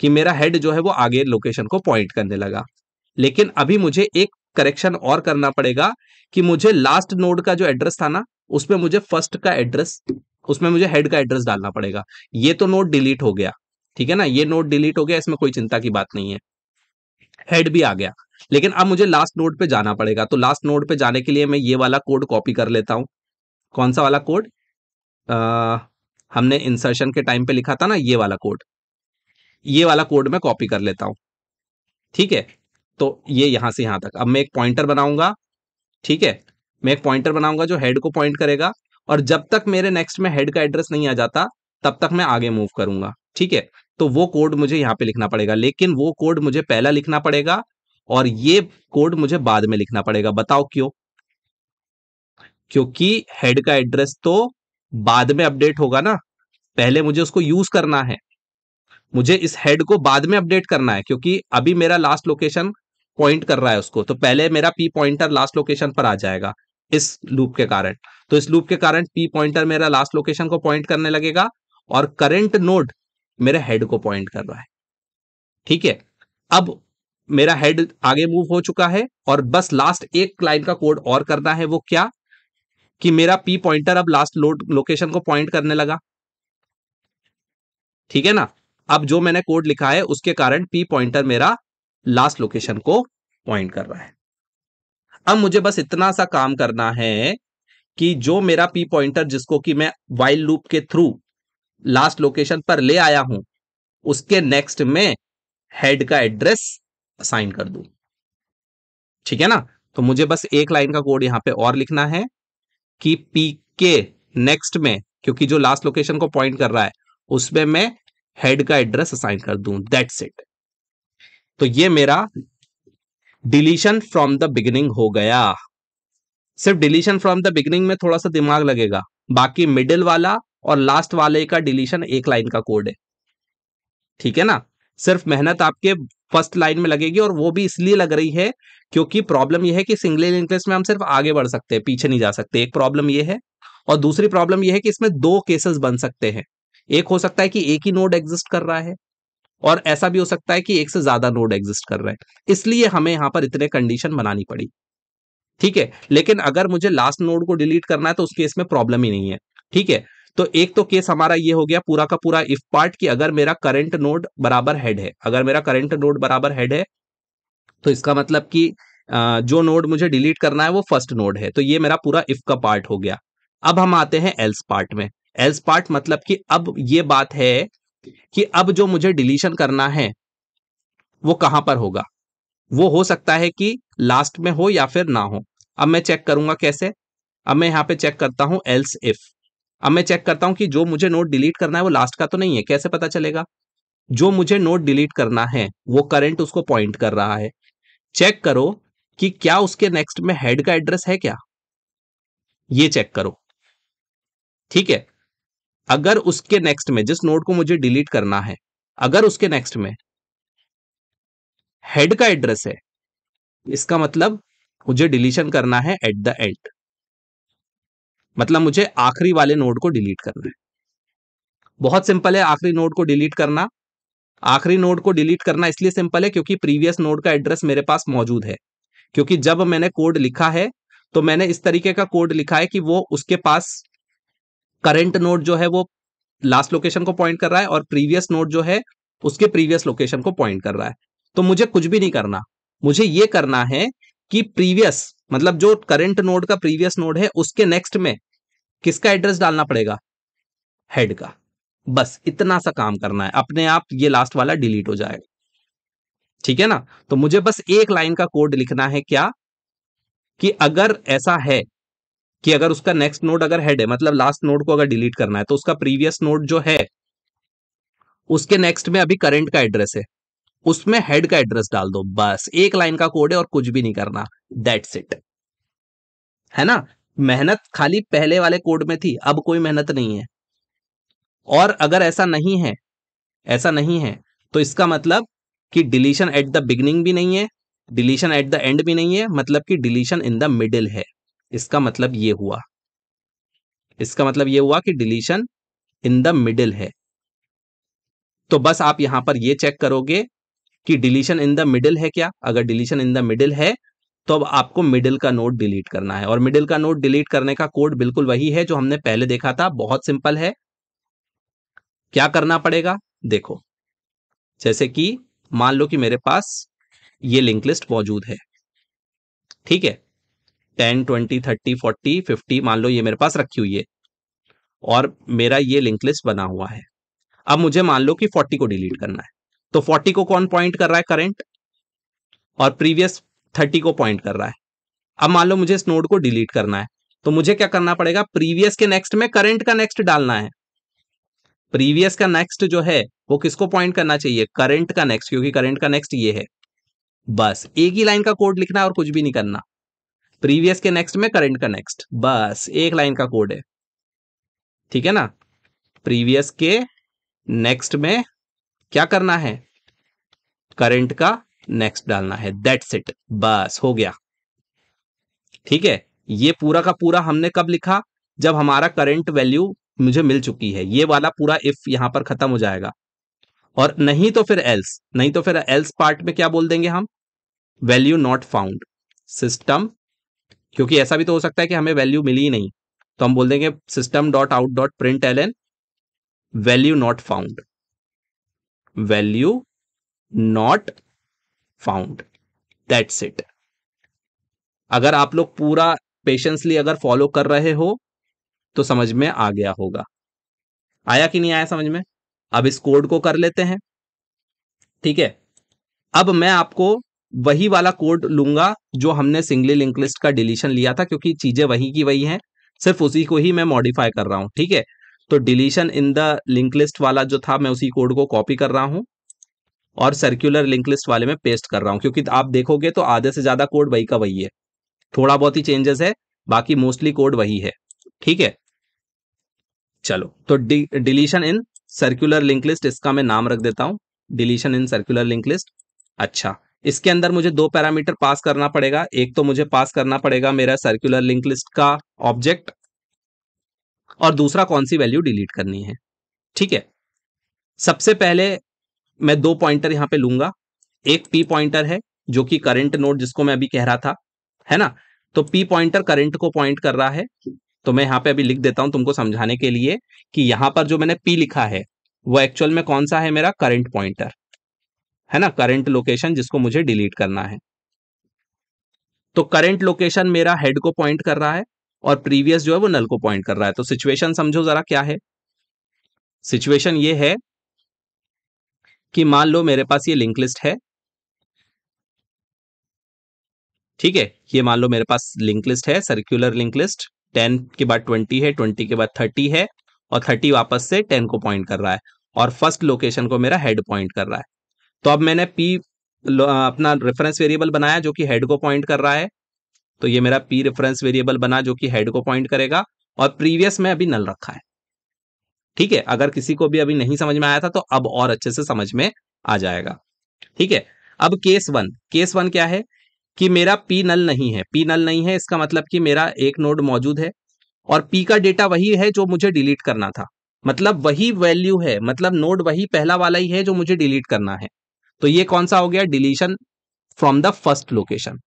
कि मेरा हेड जो है वो आगे लोकेशन को पॉइंट करने लगा लेकिन अभी मुझे एक करेक्शन और करना पड़ेगा कि मुझे लास्ट नोड का जो एड्रेस था ना उसमें मुझे फर्स्ट का एड्रेस उसमें मुझे हेड का एड्रेस डालना पड़ेगा ये तो नोट डिलीट हो गया ठीक है ना ये नोट डिलीट हो गया इसमें कोई चिंता की बात नहीं है हेड भी आ गया लेकिन अब मुझे लास्ट नोड पे जाना पड़ेगा तो लास्ट नोड पे जाने के लिए मैं ये वाला कोड कॉपी कर लेता हूँ कौन सा वाला कोड हमने इंसर्शन के टाइम पे लिखा था ना ये वाला कोड ये वाला कोड मैं कॉपी कर लेता हूं ठीक है तो ये यहां से यहां तक अब मैं एक पॉइंटर बनाऊंगा ठीक है मैं एक पॉइंटर बनाऊंगा जो हेड को पॉइंट करेगा और जब तक मेरे नेक्स्ट में हेड का एड्रेस नहीं आ जाता तब तक मैं आगे मूव करूंगा ठीक है तो वो कोड मुझे यहाँ पे लिखना पड़ेगा लेकिन वो कोड मुझे पहला लिखना पड़ेगा और ये कोड मुझे बाद में लिखना पड़ेगा बताओ क्यों क्योंकि हेड का एड्रेस तो बाद में अपडेट होगा ना पहले मुझे उसको यूज करना है मुझे इस हेड को बाद में अपडेट करना है क्योंकि अभी मेरा लास्ट लोकेशन पॉइंट कर रहा है उसको तो पहले मेरा पी पॉइंटर लास्ट लोकेशन पर आ जाएगा इस लूप के कारण तो इस लूप के कारण पी पॉइंटर मेरा लास्ट लोकेशन को पॉइंट करने लगेगा और करेंट नोड मेरे हेड को पॉइंट कर रहा है ठीक है अब मेरा हेड आगे मूव हो चुका है और बस लास्ट एक लाइन का कोड और करना है वो क्या कि मेरा पी पॉइंटर अब लास्ट लोड लोकेशन को पॉइंट करने लगा ठीक है ना अब जो मैंने कोड लिखा है उसके कारण पी पॉइंटर मेरा लास्ट लोकेशन को पॉइंट कर रहा है अब मुझे बस इतना सा काम करना है कि जो मेरा पी पॉइंटर जिसको कि मैं वाइल लूप के थ्रू लास्ट लोकेशन पर ले आया हूं उसके नेक्स्ट में हेड का एड्रेस असाइन कर दू ठीक है ना तो मुझे बस एक लाइन का कोड यहां पे और लिखना है कि पी के नेक्स्ट में क्योंकि जो लास्ट लोकेशन को पॉइंट कर रहा है उसमें मैं हेड का एड्रेस असाइन कर दू दैट्स इट तो ये मेरा डिलीशन फ्रॉम द बिगिनिंग हो गया सिर्फ डिलीशन फ्रॉम द बिगिनिंग में थोड़ा सा दिमाग लगेगा बाकी मिडिल वाला और लास्ट वाले का डिलीशन एक लाइन का कोड है ठीक है ना सिर्फ मेहनत आपके फर्स्ट लाइन में लगेगी और वो भी इसलिए लग रही है क्योंकि प्रॉब्लम यह है कि सिंगल इंटरेस्ट में हम सिर्फ आगे बढ़ सकते हैं पीछे नहीं जा सकते एक प्रॉब्लम यह है और दूसरी प्रॉब्लम यह है कि इसमें दो केसेस बन सकते हैं एक हो सकता है कि एक ही नोड एग्जिस्ट कर रहा है और ऐसा भी हो सकता है कि एक से ज्यादा नोड एग्जिस्ट कर रहा है इसलिए हमें यहां पर इतने कंडीशन बनानी पड़ी ठीक है लेकिन अगर मुझे लास्ट नोड को डिलीट करना है तो उसके इसमें प्रॉब्लम ही नहीं है ठीक है तो एक तो केस हमारा ये हो गया पूरा का पूरा इफ पार्ट कि अगर मेरा करंट नोड बराबर हेड है अगर मेरा करंट नोड बराबर हेड है तो इसका मतलब कि जो नोड मुझे डिलीट करना है वो फर्स्ट नोड है तो ये मेरा पूरा इफ का पार्ट हो गया अब हम आते हैं एल्स पार्ट में एल्स पार्ट मतलब कि अब ये बात है कि अब जो मुझे डिलीशन करना है वो कहां पर होगा वो हो सकता है कि लास्ट में हो या फिर ना हो अब मैं चेक करूंगा कैसे अब मैं यहां पे चेक करता हूं एल्स इफ अब मैं चेक करता हूं कि जो मुझे नोट डिलीट करना है वो लास्ट का तो नहीं है कैसे पता चलेगा जो मुझे नोट डिलीट करना है वो करंट उसको पॉइंट कर रहा है चेक करो कि क्या उसके नेक्स्ट में हेड का एड्रेस है क्या ये चेक करो ठीक है अगर उसके नेक्स्ट में जिस नोट को मुझे डिलीट करना है अगर उसके नेक्स्ट में हेड का एड्रेस है इसका मतलब मुझे डिलीशन करना है एट द एंड मतलब मुझे आखिरी वाले नोड को डिलीट करना है बहुत सिंपल है आखिरी नोड को डिलीट करना आखिरी नोड को डिलीट करना इसलिए सिंपल है क्योंकि प्रीवियस नोड का एड्रेस मेरे पास मौजूद है क्योंकि जब मैंने कोड लिखा है तो मैंने इस तरीके का कोड लिखा है कि वो उसके पास करंट नोड जो है वो लास्ट लोकेशन को पॉइंट कर रहा है और प्रीवियस नोड जो है उसके प्रीवियस लोकेशन को पॉइंट कर रहा है तो मुझे कुछ भी नहीं करना मुझे ये करना है कि प्रीवियस मतलब जो करंट नोड का प्रीवियस नोड है उसके नेक्स्ट में किसका एड्रेस डालना पड़ेगा हेड का बस इतना सा काम करना है अपने आप ये लास्ट वाला डिलीट हो जाएगा ठीक है ना तो मुझे बस एक लाइन का कोड लिखना है क्या कि अगर ऐसा है कि अगर उसका नेक्स्ट नोड अगर हेड है मतलब लास्ट नोड को अगर डिलीट करना है तो उसका प्रीवियस नोड जो है उसके नेक्स्ट में अभी करंट का एड्रेस है उसमें हेड का एड्रेस डाल दो बस एक लाइन का कोड है और कुछ भी नहीं करना दैट्स इट है ना मेहनत खाली पहले वाले कोड में थी अब कोई मेहनत नहीं है और अगर ऐसा नहीं है ऐसा नहीं है तो इसका मतलब कि डिलीशन एट द बिगनिंग भी नहीं है डिलीशन एट द एंड भी नहीं है मतलब कि डिलीशन इन द मिडिल है इसका मतलब ये हुआ इसका मतलब ये हुआ कि डिलीशन इन द मिडिल है तो बस आप यहां पर ये चेक करोगे कि डिलीशन इन द मिडिल है क्या अगर डिलीशन इन द मिडिल है तो अब आपको मिडिल का नोट डिलीट करना है और मिडिल का नोट डिलीट करने का कोड बिल्कुल वही है जो हमने पहले देखा था बहुत सिंपल है क्या करना पड़ेगा देखो जैसे कि मान लो कि मेरे पास ये लिंक लिस्ट मौजूद है ठीक है ten twenty thirty forty fifty मान लो ये मेरे पास रखी हुई है और मेरा ये लिंक लिस्ट बना हुआ है अब मुझे मान लो कि फोर्टी को डिलीट करना है तो फोर्टी को कौन पॉइंट कर रहा है करंट और प्रीवियस थर्टी को पॉइंट कर रहा है अब मान लो मुझे इस नोड को डिलीट करना है तो मुझे क्या करना पड़ेगा प्रीवियस के नेक्स्ट में करंट का नेक्स्ट डालना है प्रीवियस का नेक्स्ट जो है वो किसको पॉइंट करना चाहिए करंट का नेक्स्ट क्योंकि करंट का नेक्स्ट ये है बस एक ही लाइन का कोड लिखना है और कुछ भी नहीं करना प्रीवियस के नेक्स्ट में करंट का नेक्स्ट बस एक लाइन का कोड है ठीक है ना प्रीवियस के नेक्स्ट में क्या करना है करंट का नेक्स्ट डालना है दैट्स इट बस हो गया ठीक है ये पूरा का पूरा हमने कब लिखा जब हमारा करंट वैल्यू मुझे मिल चुकी है ये वाला पूरा इफ यहां पर खत्म हो जाएगा और नहीं तो फिर एल्स नहीं तो फिर एल्स पार्ट में क्या बोल देंगे हम वैल्यू नॉट फाउंड सिस्टम क्योंकि ऐसा भी तो हो सकता है कि हमें वैल्यू मिली ही नहीं तो हम बोल देंगे system dot out dot print L N value not found value not found. That's it अगर आप लोग पूरा पेशेंसली अगर फॉलो कर रहे हो तो समझ में आ गया होगा आया कि नहीं आया समझ में अब इस कोड को कर लेते हैं ठीक है अब मैं आपको वही वाला कोड लूंगा जो हमने सिंगली लिंक लिस्ट का डिलीशन लिया था क्योंकि चीजें वही की वही हैं सिर्फ उसी को ही मैं मॉडिफाई कर रहा हूं ठीक है तो deletion in the link list वाला जो था मैं उसी कोड को कॉपी कर रहा हूँ और सर्क्यूलर लिंक लिस्ट वाले में पेस्ट कर रहा हूँ क्योंकि आप देखोगे तो आधे से ज़्यादा कोड वही का वही है थोड़ा बहुत ही चेंजेस है बाकी मोस्टली कोड वही है ठीक है चलो तो deletion in circular link list इसका मैं नाम रख देता हूँ deletion in circular link list अच्छा इसके अंदर मुझे दो पैरामीटर पास करना पड़ेगा एक तो मुझे पास करना पड़ेगा मेरा सर्क्यूलर लिंक लिस्ट का ऑब्जेक्ट और दूसरा कौन सी वैल्यू डिलीट करनी है ठीक है सबसे पहले मैं दो पॉइंटर यहां पे लूंगा एक पी पॉइंटर है जो कि करंट नोड जिसको मैं अभी कह रहा था है ना तो पी पॉइंटर करंट को पॉइंट कर रहा है तो मैं यहां पे अभी लिख देता हूं तुमको समझाने के लिए कि यहां पर जो मैंने पी लिखा है वो एक्चुअल में कौन सा है मेरा करंट पॉइंटर है ना करंट लोकेशन जिसको मुझे डिलीट करना है तो करंट लोकेशन मेरा हेड को पॉइंट कर रहा है और प्रीवियस जो है वो नल को पॉइंट कर रहा है तो सिचुएशन समझो जरा क्या है सिचुएशन ये है कि मान लो मेरे पास ये लिंक लिस्ट है ठीक है ये मान लो मेरे पास लिंक लिस्ट है सर्क्यूलर लिंक लिस्ट टेन के बाद ट्वेंटी है ट्वेंटी के बाद थर्टी है और थर्टी वापस से टेन को पॉइंट कर रहा है और फर्स्ट लोकेशन को मेरा हेड पॉइंट कर रहा है तो अब मैंने पी अपना रेफरेंस वेरिएबल बनाया जो कि हेड को पॉइंट कर रहा है तो ये मेरा पी रेफरेंस वेरिएबल बना जो कि हेड को पॉइंट करेगा और प्रीवियस में अभी नल रखा है ठीक है अगर किसी को भी अभी नहीं समझ में आया था तो अब और अच्छे से समझ में आ जाएगा ठीक है अब केस वन केस वन क्या है कि मेरा पी नल नहीं है पी नल नहीं है इसका मतलब कि मेरा एक नोड मौजूद है और पी का डेटा वही है जो मुझे डिलीट करना था मतलब वही वैल्यू है मतलब नोड वही पहला वाला ही है जो मुझे डिलीट करना है तो ये कौन सा हो गया deletion from the first location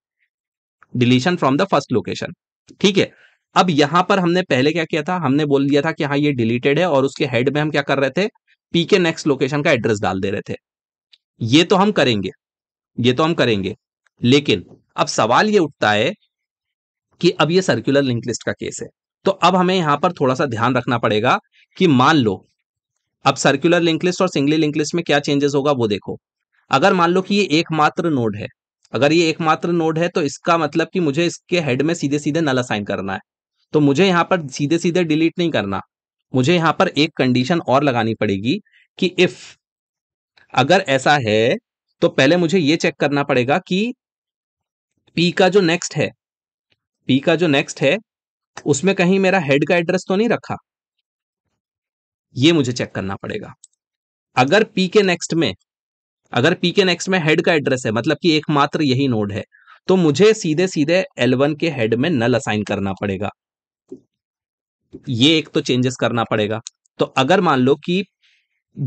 deletion from the first location ठीक है अब यहां पर हमने पहले क्या किया था हमने बोल दिया था कि हाँ ये डिलीटेड है और उसके हेड में हम क्या कर रहे थे पी के नेक्स्ट लोकेशन का एड्रेस डाल दे रहे थे ये तो हम करेंगे ये तो हम करेंगे लेकिन अब सवाल ये उठता है कि अब ये सर्कुलर लिंक लिस्ट का केस है तो अब हमें यहां पर थोड़ा सा ध्यान रखना पड़ेगा कि मान लो अब सर्कुलर लिंक लिस्ट और सिंगली लिंक लिस्ट में क्या चेंजेस होगा वो देखो अगर मान लो कि ये एकमात्र नोड है अगर ये एकमात्र नोड है तो इसका मतलब कि मुझे इसके हेड में सीधे सीधे नल असाइन करना है तो मुझे यहाँ पर सीधे सीधे डिलीट नहीं करना मुझे यहाँ पर एक कंडीशन और लगानी पड़ेगी कि इफ अगर ऐसा है तो पहले मुझे ये चेक करना पड़ेगा कि पी का जो नेक्स्ट है पी का जो नेक्स्ट है उसमें कहीं मेरा हेड का एड्रेस तो नहीं रखा ये मुझे चेक करना पड़ेगा अगर पी के नेक्स्ट में अगर पी के नेक्स्ट में हेड का एड्रेस है मतलब कि एकमात्र यही नोड है तो मुझे सीधे सीधे एलवन के हेड में नल असाइन करना पड़ेगा ये एक तो चेंजेस करना पड़ेगा तो अगर मान लो कि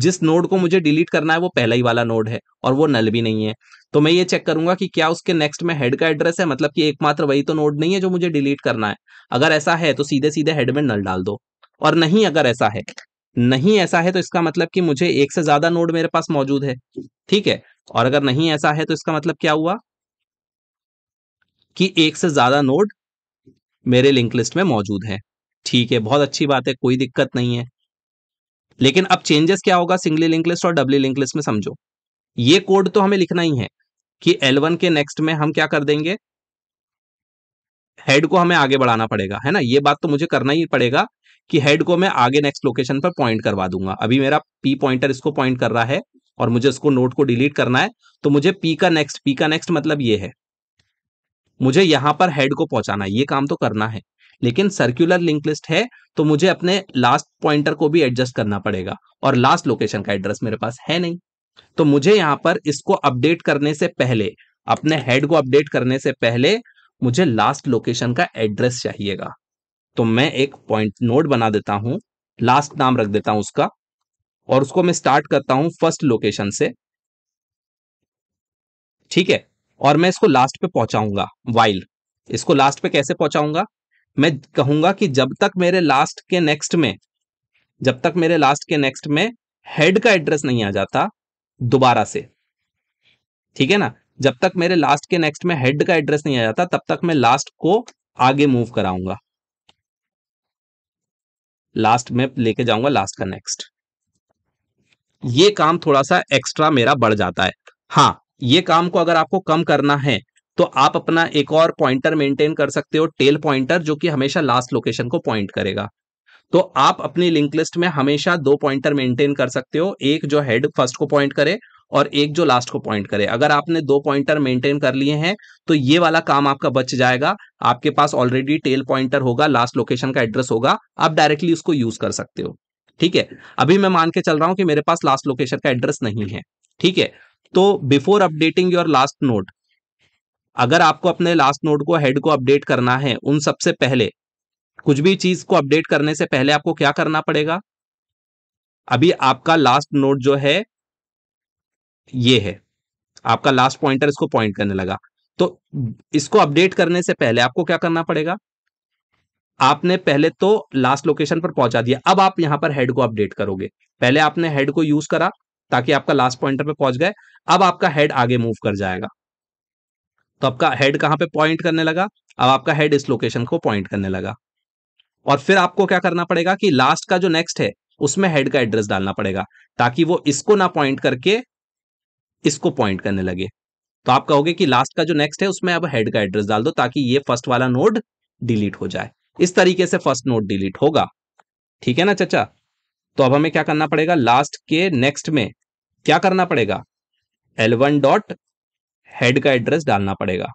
जिस नोड को मुझे डिलीट करना है वो पहला ही वाला नोड है और वो नल भी नहीं है तो मैं ये चेक करूंगा कि क्या उसके नेक्स्ट में हेड का एड्रेस है मतलब कि एकमात्र वही तो नोड नहीं है जो मुझे डिलीट करना है अगर ऐसा है तो सीधे सीधे हेड में नल डाल दो और नहीं अगर ऐसा है नहीं ऐसा है तो इसका मतलब कि मुझे एक से ज्यादा नोड मेरे पास मौजूद है ठीक है और अगर नहीं ऐसा है तो इसका मतलब क्या हुआ कि एक से ज्यादा नोड मेरे लिंक लिस्ट में मौजूद है ठीक है बहुत अच्छी बात है कोई दिक्कत नहीं है लेकिन अब चेंजेस क्या होगा सिंगली लिंक लिस्ट और डबली लिंक लिस्ट में समझो ये कोड तो हमें लिखना ही है कि L1 के नेक्स्ट में हम क्या कर देंगे हेड को हमें आगे बढ़ाना पड़ेगा है ना ये बात तो मुझे करना ही पड़ेगा कि हेड को मैं आगे नेक्स्ट लोकेशन पर पॉइंट करवा दूंगा अभी मेरा पी पॉइंटर इसको पॉइंट कर रहा है और मुझे इसको नोट को डिलीट करना है तो मुझे पी का नेक्स्ट पी का नेक्स्ट मतलब ये है मुझे यहां पर हेड को पहुंचाना है ये काम तो करना है लेकिन सर्क्यूलर लिंक लिस्ट है तो मुझे अपने लास्ट पॉइंटर को भी एडजस्ट करना पड़ेगा और लास्ट लोकेशन का एड्रेस मेरे पास है नहीं तो मुझे यहाँ पर इसको अपडेट करने से पहले अपने हेड को अपडेट करने से पहले मुझे लास्ट लोकेशन का एड्रेस चाहिएगा तो मैं एक पॉइंट नोड बना देता हूं लास्ट नाम रख देता हूं उसका और उसको मैं स्टार्ट करता हूं फर्स्ट लोकेशन से ठीक है और मैं इसको लास्ट पे पहुंचाऊंगा वाइल इसको लास्ट पे कैसे पहुंचाऊंगा मैं कहूंगा कि जब तक मेरे लास्ट के नेक्स्ट में जब तक मेरे लास्ट के नेक्स्ट में हेड का एड्रेस नहीं आ जाता दोबारा से ठीक है ना जब तक मेरे लास्ट के नेक्स्ट में हेड का एड्रेस नहीं आ जाता तब तक मैं लास्ट को आगे मूव कराऊंगा लास्ट में लेके जाऊंगा लास्ट का नेक्स्ट ये काम थोड़ा सा एक्स्ट्रा मेरा बढ़ जाता है हाँ ये काम को अगर आपको कम करना है तो आप अपना एक और पॉइंटर मेंटेन कर सकते हो टेल पॉइंटर जो कि हमेशा लास्ट लोकेशन को पॉइंट करेगा तो आप अपनी लिंक लिस्ट में हमेशा दो पॉइंटर मेंटेन कर सकते हो एक जो हेड फर्स्ट को पॉइंट करे और एक जो लास्ट को पॉइंट करे अगर आपने दो पॉइंटर मेंटेन कर लिए हैं तो ये वाला काम आपका बच जाएगा आपके पास ऑलरेडी टेल पॉइंटर होगा लास्ट लोकेशन का एड्रेस होगा आप डायरेक्टली उसको यूज कर सकते हो ठीक है अभी मैं मान के चल रहा हूं कि मेरे पास लास्ट लोकेशन का एड्रेस नहीं है ठीक है तो before updating your last node अगर आपको अपने लास्ट नोट को हेड को अपडेट करना है उन सबसे पहले कुछ भी चीज को अपडेट करने से पहले आपको क्या करना पड़ेगा अभी आपका लास्ट नोट जो है ये है आपका लास्ट पॉइंटर इसको पॉइंट करने लगा तो इसको अपडेट करने से पहले आपको क्या करना पड़ेगा आपने पहले तो लास्ट लोकेशन पर पहुंचा दिया अब आप यहां पर हेड को अपडेट करोगे पहले आपने हेड को यूज करा ताकि आपका लास्ट पॉइंटर पे पहुंच गए अब आपका हेड आगे मूव कर जाएगा तो आपका हेड कहां पे पॉइंट करने लगा अब आपका हेड इस लोकेशन को पॉइंट करने लगा और फिर आपको क्या करना पड़ेगा कि लास्ट का जो नेक्स्ट है उसमें हेड का एड्रेस डालना पड़ेगा ताकि वो इसको ना पॉइंट करके इसको पॉइंट करने लगे तो आप कहोगे कि लास्ट का जो नेक्स्ट है उसमें अब हेड का एड्रेस डाल दो ताकि ये फर्स्ट वाला नोड डिलीट हो जाए इस तरीके से फर्स्ट नोड डिलीट होगा ठीक है ना चचा तो अब हमें क्या करना पड़ेगा लास्ट के नेक्स्ट में क्या करना पड़ेगा L1 डॉट हेड का एड्रेस डालना पड़ेगा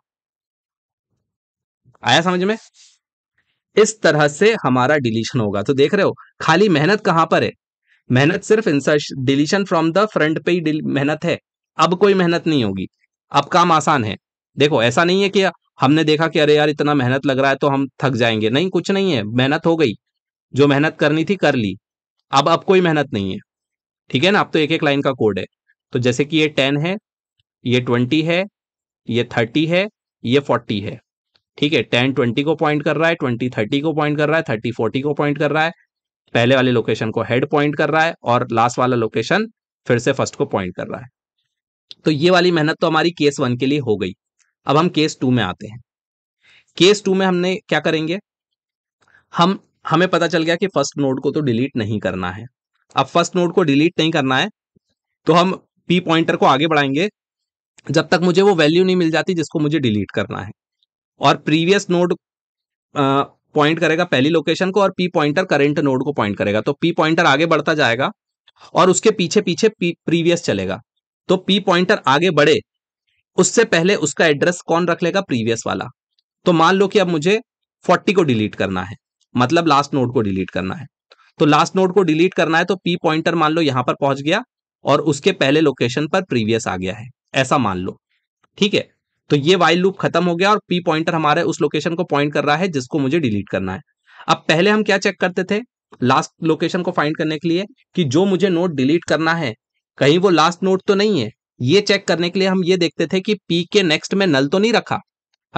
आया समझ में इस तरह से हमारा डिलीशन होगा तो देख रहे हो खाली मेहनत कहां पर है मेहनत सिर्फ insert deletion from the front पे ही मेहनत है अब कोई मेहनत नहीं होगी अब काम आसान है देखो ऐसा नहीं है कि हमने देखा कि अरे यार इतना मेहनत लग रहा है तो हम थक जाएंगे नहीं कुछ नहीं है मेहनत हो गई जो मेहनत करनी थी कर ली अब अब कोई मेहनत नहीं है ठीक है ना अब तो एक एक लाइन का कोड है तो जैसे कि ये टेन है ये ट्वेंटी है ये थर्टी है ये फोर्टी है ठीक है टेन ट्वेंटी को पॉइंट कर रहा है ट्वेंटी थर्टी को पॉइंट कर रहा है थर्टी फोर्टी को पॉइंट कर रहा है पहले वाले लोकेशन को हेड पॉइंट कर रहा है और लास्ट वाला लोकेशन फिर से फर्स्ट को पॉइंट कर रहा है तो ये वाली मेहनत तो हमारी केस वन के लिए हो गई अब हम केस टू में आते हैं केस टू में हमने क्या करेंगे हम हमें पता चल गया कि फर्स्ट नोड को तो डिलीट नहीं करना है अब फर्स्ट नोड को डिलीट नहीं करना है तो हम पी पॉइंटर को आगे बढ़ाएंगे जब तक मुझे वो वैल्यू नहीं मिल जाती जिसको मुझे डिलीट करना है और प्रीवियस नोड पॉइंट करेगा पहली लोकेशन को और पी पॉइंटर करेंट नोड को पॉइंट करेगा तो पी पॉइंटर आगे बढ़ता जाएगा और उसके पीछे पीछे प्रीवियस चलेगा तो पी पॉइंटर आगे बढ़े उससे पहले उसका एड्रेस कौन रख लेगा प्रीवियस वाला तो मान लो कि अब मुझे फोर्टी को डिलीट करना है मतलब लास्ट नोड को डिलीट करना है तो लास्ट नोड को डिलीट करना है तो पी पॉइंटर मान लो यहां पर पहुंच गया और उसके पहले लोकेशन पर प्रीवियस आ गया है ऐसा मान लो ठीक है तो ये वाइल लूप खत्म हो गया और पी पॉइंटर हमारे उस लोकेशन को पॉइंट कर रहा है जिसको मुझे डिलीट करना है अब पहले हम क्या चेक करते थे लास्ट लोकेशन को फाइंड करने के लिए कि जो मुझे नोट डिलीट करना है कहीं वो लास्ट नोट तो नहीं है ये चेक करने के लिए हम ये देखते थे कि पी के नेक्स्ट में नल तो नहीं रखा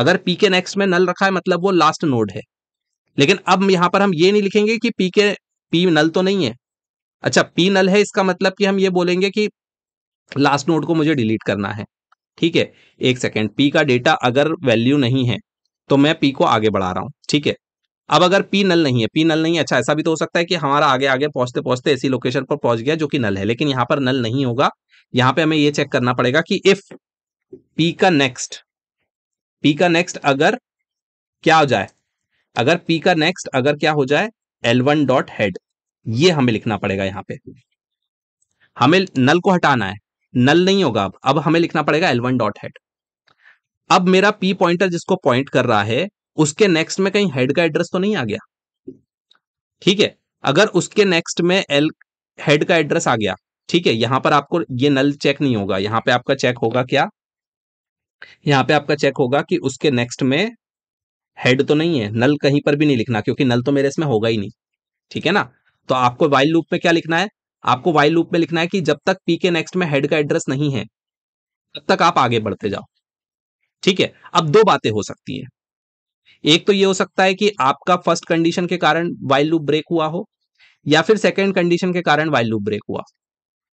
अगर पी के नेक्स्ट में नल रखा है मतलब वो लास्ट नोड है लेकिन अब यहां पर हम ये नहीं लिखेंगे कि पी के पी नल तो नहीं है अच्छा पी नल है इसका मतलब कि हम ये बोलेंगे कि लास्ट नोड को मुझे डिलीट करना है ठीक है एक सेकेंड पी का डेटा अगर वैल्यू नहीं है तो मैं पी को आगे बढ़ा रहा हूं ठीक है अब अगर पी नल नहीं है पी नल नहीं है अच्छा ऐसा भी तो हो सकता है कि हमारा आगे आगे पहुंचते पहुंचते ऐसी लोकेशन पर पहुंच गया जो कि नल है लेकिन यहां पर नल नहीं होगा यहां पे हमें यह चेक करना पड़ेगा कि इफ पी का नेक्स्ट पी का नेक्स्ट अगर क्या हो जाए अगर पी का नेक्स्ट अगर क्या हो जाए एल वन डॉट हेड ये हमें लिखना पड़ेगा यहाँ पे हमें नल को हटाना है नल नहीं होगा अब अब हमें लिखना पड़ेगा एल वन डॉट हेड अब मेरा पी पॉइंटर जिसको पॉइंट कर रहा है उसके नेक्स्ट में कहीं हेड का एड्रेस तो नहीं आ गया ठीक है अगर उसके नेक्स्ट में एल हेड का एड्रेस आ गया ठीक है यहां पर आपको ये नल चेक नहीं होगा यहां पे आपका चेक होगा क्या यहां पे आपका चेक होगा कि उसके नेक्स्ट में हेड तो नहीं है नल कहीं पर भी नहीं लिखना क्योंकि नल तो मेरे इसमें होगा ही नहीं ठीक है ना तो आपको वाइल लूप में क्या लिखना है आपको वाइल लूप में लिखना है कि जब तक पी के नेक्स्ट में हेड का एड्रेस नहीं है तब तक आप आगे बढ़ते जाओ ठीक है अब दो बातें हो सकती है एक तो ये हो सकता है कि आपका फर्स्ट कंडीशन के कारण वाइल लूप ब्रेक हुआ हो या फिर सेकेंड कंडीशन के कारण वाइल लूप ब्रेक हुआ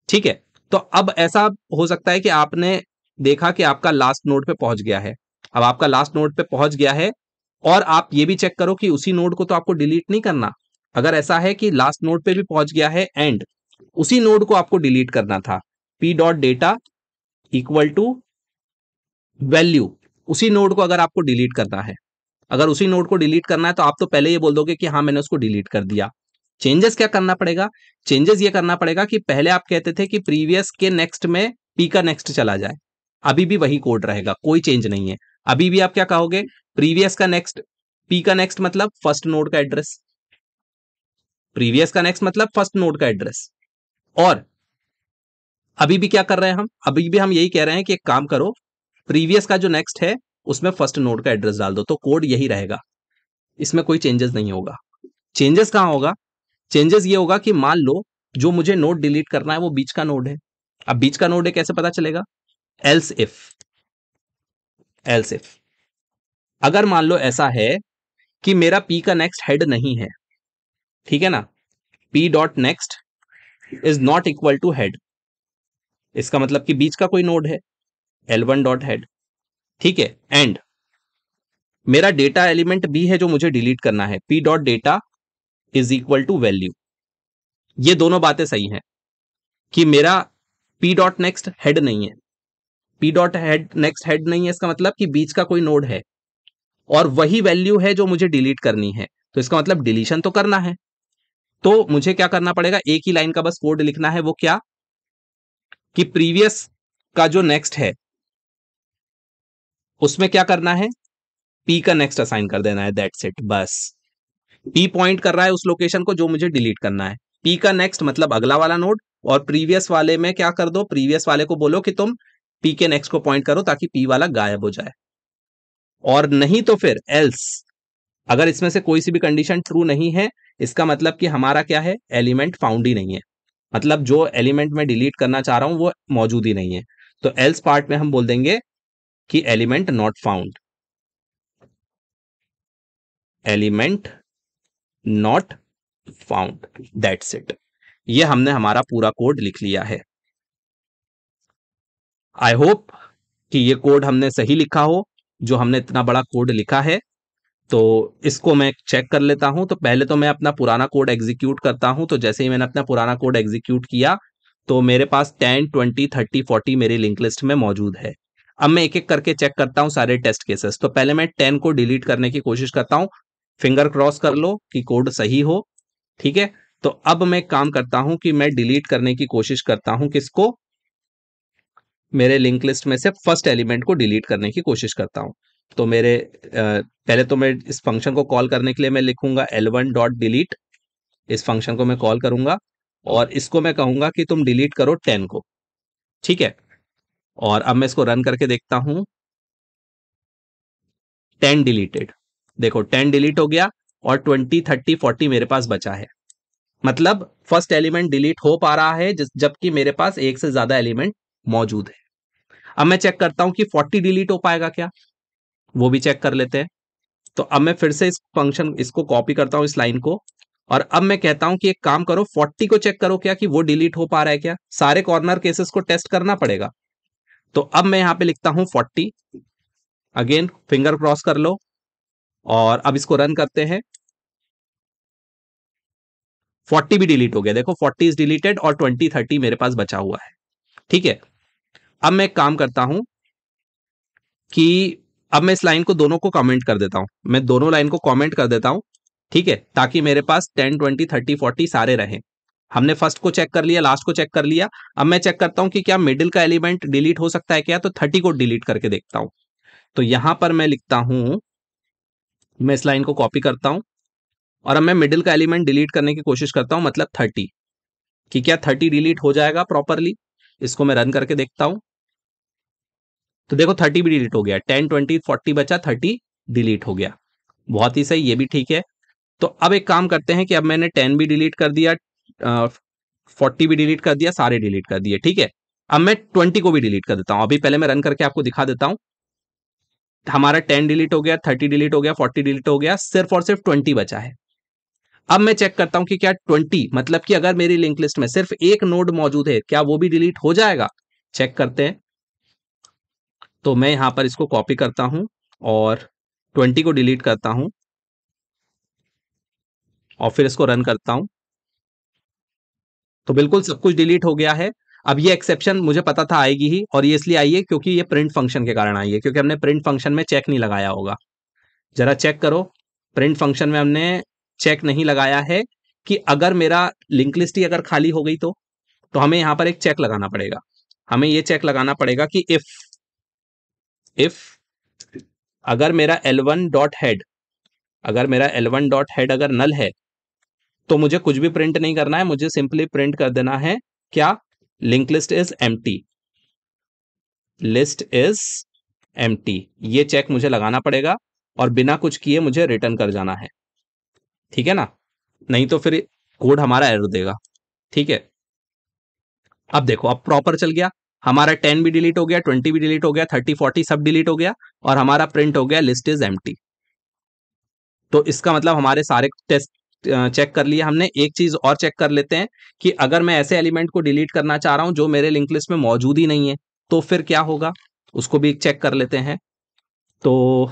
ठीक है तो अब ऐसा हो सकता है कि आपने देखा कि आपका लास्ट नोड पे पहुंच गया है अब आपका लास्ट नोड पे पहुंच गया है और आप ये भी चेक करो कि उसी नोड को तो आपको डिलीट नहीं करना अगर ऐसा है कि लास्ट नोड पे भी पहुंच गया है एंड उसी नोड को आपको डिलीट करना था P dot data equal to value उसी नोड को अगर आपको डिलीट करना है अगर उसी नोट को डिलीट करना है तो आप तो पहले ये बोल दोगे कि हाँ मैंने उसको डिलीट कर दिया चेंजेस क्या करना पड़ेगा चेंजेस ये करना पड़ेगा कि पहले आप कहते थे कि प्रीवियस के नेक्स्ट में पी का नेक्स्ट चला जाए अभी भी वही कोड रहेगा कोई चेंज नहीं है अभी भी आप क्या कहोगे प्रीवियस का नेक्स्ट पी का नेक्स्ट मतलब फर्स्ट नोड का एड्रेस प्रीवियस का नेक्स्ट मतलब फर्स्ट नोड का एड्रेस और अभी भी क्या कर रहे हैं हम अभी भी हम यही कह रहे हैं कि एक काम करो प्रीवियस का जो नेक्स्ट है उसमें फर्स्ट नोड का एड्रेस डाल दो तो कोड यही रहेगा इसमें कोई चेंजेस नहीं होगा चेंजेस कहाँ होगा चेंजेस ये होगा कि मान लो जो मुझे नोड डिलीट करना है वो बीच का नोड है अब बीच का नोड है कैसे पता चलेगा एल्स इफ एल्स इफ अगर मान लो ऐसा है कि मेरा पी का नेक्स्ट हेड नहीं है ठीक है ना P dot next is not equal to head इसका मतलब कि बीच का कोई नोड है एल वन डॉट हेड ठीक है एंड मेरा डेटा एलिमेंट बी है जो मुझे डिलीट करना है P dot data is equal to value ये दोनों बातें सही हैं कि मेरा पी डॉट नेक्स्ट हेड नहीं है P dot head next head नहीं है इसका मतलब कि बीच का कोई नोड है और वही वैल्यू है जो मुझे डिलीट करनी है तो इसका मतलब डिलीशन तो करना है तो मुझे क्या करना पड़ेगा एक ही लाइन का बस कोड लिखना है वो क्या कि प्रीवियस का जो नेक्स्ट है उसमें क्या करना है पी का नेक्स्ट असाइन कर देना है दैट्स इट बस पी पॉइंट कर रहा है उस लोकेशन को जो मुझे डिलीट करना है पी का नेक्स्ट मतलब अगला वाला नोड और प्रीवियस वाले में क्या कर दो प्रीवियस वाले को बोलो कि तुम पी के नेक्स्ट को पॉइंट करो ताकि पी वाला गायब हो जाए और नहीं तो फिर एल्स अगर इसमें से कोई सी भी कंडीशन ट्रू नहीं है इसका मतलब कि हमारा क्या है एलिमेंट फाउंड ही नहीं है मतलब जो एलिमेंट मैं डिलीट करना चाह रहा हूं वो मौजूद ही नहीं है तो एल्स पार्ट में हम बोल देंगे कि element not found element not found that's it ये हमने हमारा पूरा कोड लिख लिया है आई होप कि ये कोड हमने सही लिखा हो जो हमने इतना बड़ा कोड लिखा है तो इसको मैं चेक कर लेता हूं तो पहले तो मैं अपना पुराना कोड एग्जीक्यूट करता हूं तो जैसे ही मैंने अपना पुराना कोड एग्जीक्यूट किया तो मेरे पास टेन ट्वेंटी थर्टी फोर्टी मेरी लिंक लिस्ट में मौजूद है अब मैं एक एक करके चेक करता हूँ सारे टेस्ट केसेस तो पहले मैं टेन को डिलीट करने की कोशिश करता हूं फिंगर क्रॉस कर लो कि कोड सही हो ठीक है तो अब मैं काम करता हूं कि मैं डिलीट करने की कोशिश करता हूं किसको मेरे लिंक लिस्ट में से फर्स्ट एलिमेंट को डिलीट करने की कोशिश करता हूं तो मेरे पहले तो मैं इस फंक्शन को कॉल करने के लिए मैं लिखूंगा एल वन डॉट डिलीट इस फंक्शन को मैं कॉल करूंगा और इसको मैं कहूंगा कि तुम डिलीट करो टेन को ठीक है और अब मैं इसको रन करके देखता हूं टेन डिलीटेड देखो टेन डिलीट हो गया और ट्वेंटी थर्टी फोर्टी मेरे पास बचा है मतलब फर्स्ट एलिमेंट डिलीट हो पा रहा है जबकि मेरे पास एक से ज्यादा एलिमेंट मौजूद है अब मैं चेक करता हूं कि फोर्टी डिलीट हो पाएगा क्या वो भी चेक कर लेते हैं तो अब मैं फिर से इस फंक्शन इसको कॉपी करता हूं इस लाइन को और अब मैं कहता हूं कि एक काम करो 40 को चेक करो क्या कि वो डिलीट हो पा रहा है क्या सारे कॉर्नर केसेस को टेस्ट करना पड़ेगा तो अब मैं यहां पे लिखता हूं फोर्टी अगेन फिंगर क्रॉस कर लो और अब इसको रन करते हैं फोर्टी भी डिलीट हो गया देखो फोर्टी इज डिलीटेड और ट्वेंटी थर्टी मेरे पास बचा हुआ है ठीक है अब मैं एक काम करता हूं कि अब मैं इस लाइन को दोनों को कमेंट कर देता हूं मैं दोनों लाइन को कमेंट कर देता हूं ठीक है ताकि मेरे पास टेन ट्वेंटी थर्टी फोर्टी सारे रहें हमने फर्स्ट को चेक कर लिया लास्ट को चेक कर लिया अब मैं चेक करता हूं कि क्या मिडिल का एलिमेंट डिलीट हो सकता है क्या तो थर्टी को डिलीट करके देखता हूं तो यहां पर मैं लिखता हूं मैं इस लाइन को कॉपी करता हूं और अब मैं मिडिल का एलिमेंट डिलीट करने की कोशिश करता हूं मतलब थर्टी कि क्या थर्टी डिलीट हो जाएगा प्रॉपरली इसको मैं रन करके देखता हूं तो देखो थर्टी भी डिलीट हो गया टेन ट्वेंटी फोर्टी बचा थर्टी डिलीट हो गया बहुत ही सही ये भी ठीक है तो अब एक काम करते हैं कि अब मैंने टेन भी डिलीट कर दिया फोर्टी भी डिलीट कर दिया सारे डिलीट कर दिए ठीक है अब मैं ट्वेंटी को भी डिलीट कर देता हूं अभी पहले मैं रन करके आपको दिखा देता हूं हमारा टेन डिलीट हो गया थर्टी डिलीट हो गया फोर्टी डिलीट हो गया सिर्फ और सिर्फ ट्वेंटी बचा है अब मैं चेक करता हूं कि क्या ट्वेंटी मतलब कि अगर मेरी लिंक लिस्ट में सिर्फ एक नोड मौजूद है क्या वो भी डिलीट हो जाएगा चेक करते हैं तो मैं यहां पर इसको कॉपी करता हूं और ट्वेंटी को डिलीट करता हूं और फिर इसको रन करता हूं तो बिल्कुल सब कुछ डिलीट हो गया है अब ये एक्सेप्शन मुझे पता था आएगी ही और ये इसलिए आई है क्योंकि ये प्रिंट फंक्शन के कारण आई है क्योंकि हमने प्रिंट फंक्शन में चेक नहीं लगाया होगा जरा चेक करो प्रिंट फंक्शन में हमने चेक नहीं लगाया है कि अगर मेरा लिंक लिस्ट ही अगर खाली हो गई तो तो हमें यहां पर एक चेक लगाना पड़ेगा हमें ये चेक लगाना पड़ेगा कि इफ इफ अगर मेरा वन डॉट हेड अगर मेरा वन डॉट हेड अगर नल है तो मुझे कुछ भी प्रिंट नहीं करना है मुझे सिंपली प्रिंट कर देना है क्या link list is M list is एम ये चेक मुझे लगाना पड़ेगा और बिना कुछ किए मुझे रिटर्न कर जाना है ठीक है ना नहीं तो फिर कोड हमारा एरर देगा ठीक है अब देखो अब प्रॉपर चल गया हमारा टेन भी डिलीट हो गया ट्वेंटी भी डिलीट हो गया थर्टी फोर्टी सब डिलीट हो गया और हमारा प्रिंट हो गया लिस्ट इज एम तो इसका मतलब हमारे सारे टेस्ट चेक कर लिया हमने एक चीज और चेक कर लेते हैं कि अगर मैं ऐसे एलिमेंट को डिलीट करना चाह रहा हूं जो मेरे लिंक लिस्ट में मौजूद ही नहीं है तो फिर क्या होगा उसको भी चेक कर लेते हैं तो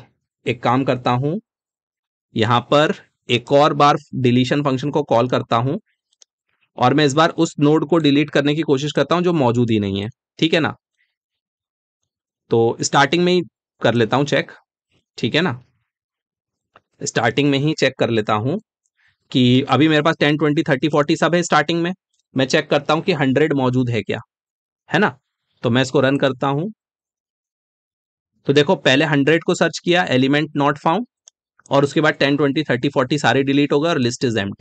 एक काम करता हूं यहां पर एक और बार डिलीशन फंक्शन को कॉल करता हूं और मैं इस बार उस नोड को डिलीट करने की कोशिश करता हूं जो मौजूद ही नहीं है ठीक है ना तो स्टार्टिंग में ही कर लेता हूं चेक ठीक है ना स्टार्टिंग में ही चेक कर लेता हूं कि अभी मेरे पास टेन ट्वेंटी थर्टी फोर्टी सब है स्टार्टिंग में मैं चेक करता हूं कि हंड्रेड मौजूद है क्या है ना तो मैं इसको रन करता हूं तो देखो पहले हंड्रेड को सर्च किया एलिमेंट नॉट फाउंड और उसके बाद टेन ट्वेंटी थर्टी फोर्टी सारे डिलीट हो गए और लिस्ट इज एम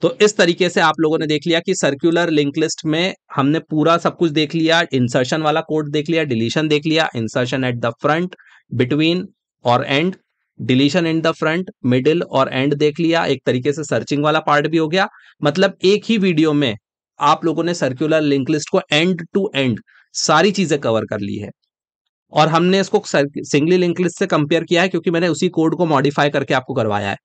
तो इस तरीके से आप लोगों ने देख लिया कि सर्कुलर लिंक लिस्ट में हमने पूरा सब कुछ देख लिया इंसर्शन वाला कोड देख लिया डिलीशन देख लिया insertion at the front between और end deletion in the front middle और एंड देख लिया एक तरीके से सर्चिंग वाला पार्ट भी हो गया मतलब एक ही वीडियो में आप लोगों ने सर्कुलर लिंक लिस्ट को एंड टू एंड सारी चीजें कवर कर ली है और हमने इसको सिंगली लिंक लिस्ट से कंपेयर किया है क्योंकि मैंने उसी कोड को मॉडिफाई करके आपको करवाया है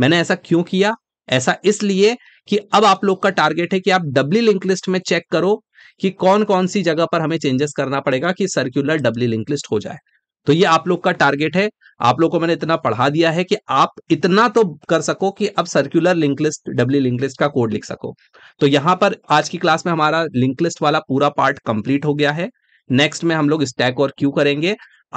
मैंने ऐसा क्यों किया ऐसा इसलिए कि अब आप लोग का टारगेट है कि आप डब्ली लिंक लिस्ट में चेक करो कि कौन कौन सी जगह पर हमें चेंजेस करना पड़ेगा कि सर्कुलर डब्ली लिंक लिस्ट हो जाए तो ये आप लोग का टारगेट है आप लोग को मैंने इतना पढ़ा दिया है कि आप इतना तो कर सको कि अब circular link list doubly link list का कोड लिख सको तो यहां पर आज की क्लास में हमारा लिंक लिस्ट वाला पूरा पार्ट कंप्लीट हो गया है नेक्स्ट में हम लोग स्टैक और क्यू करेंगे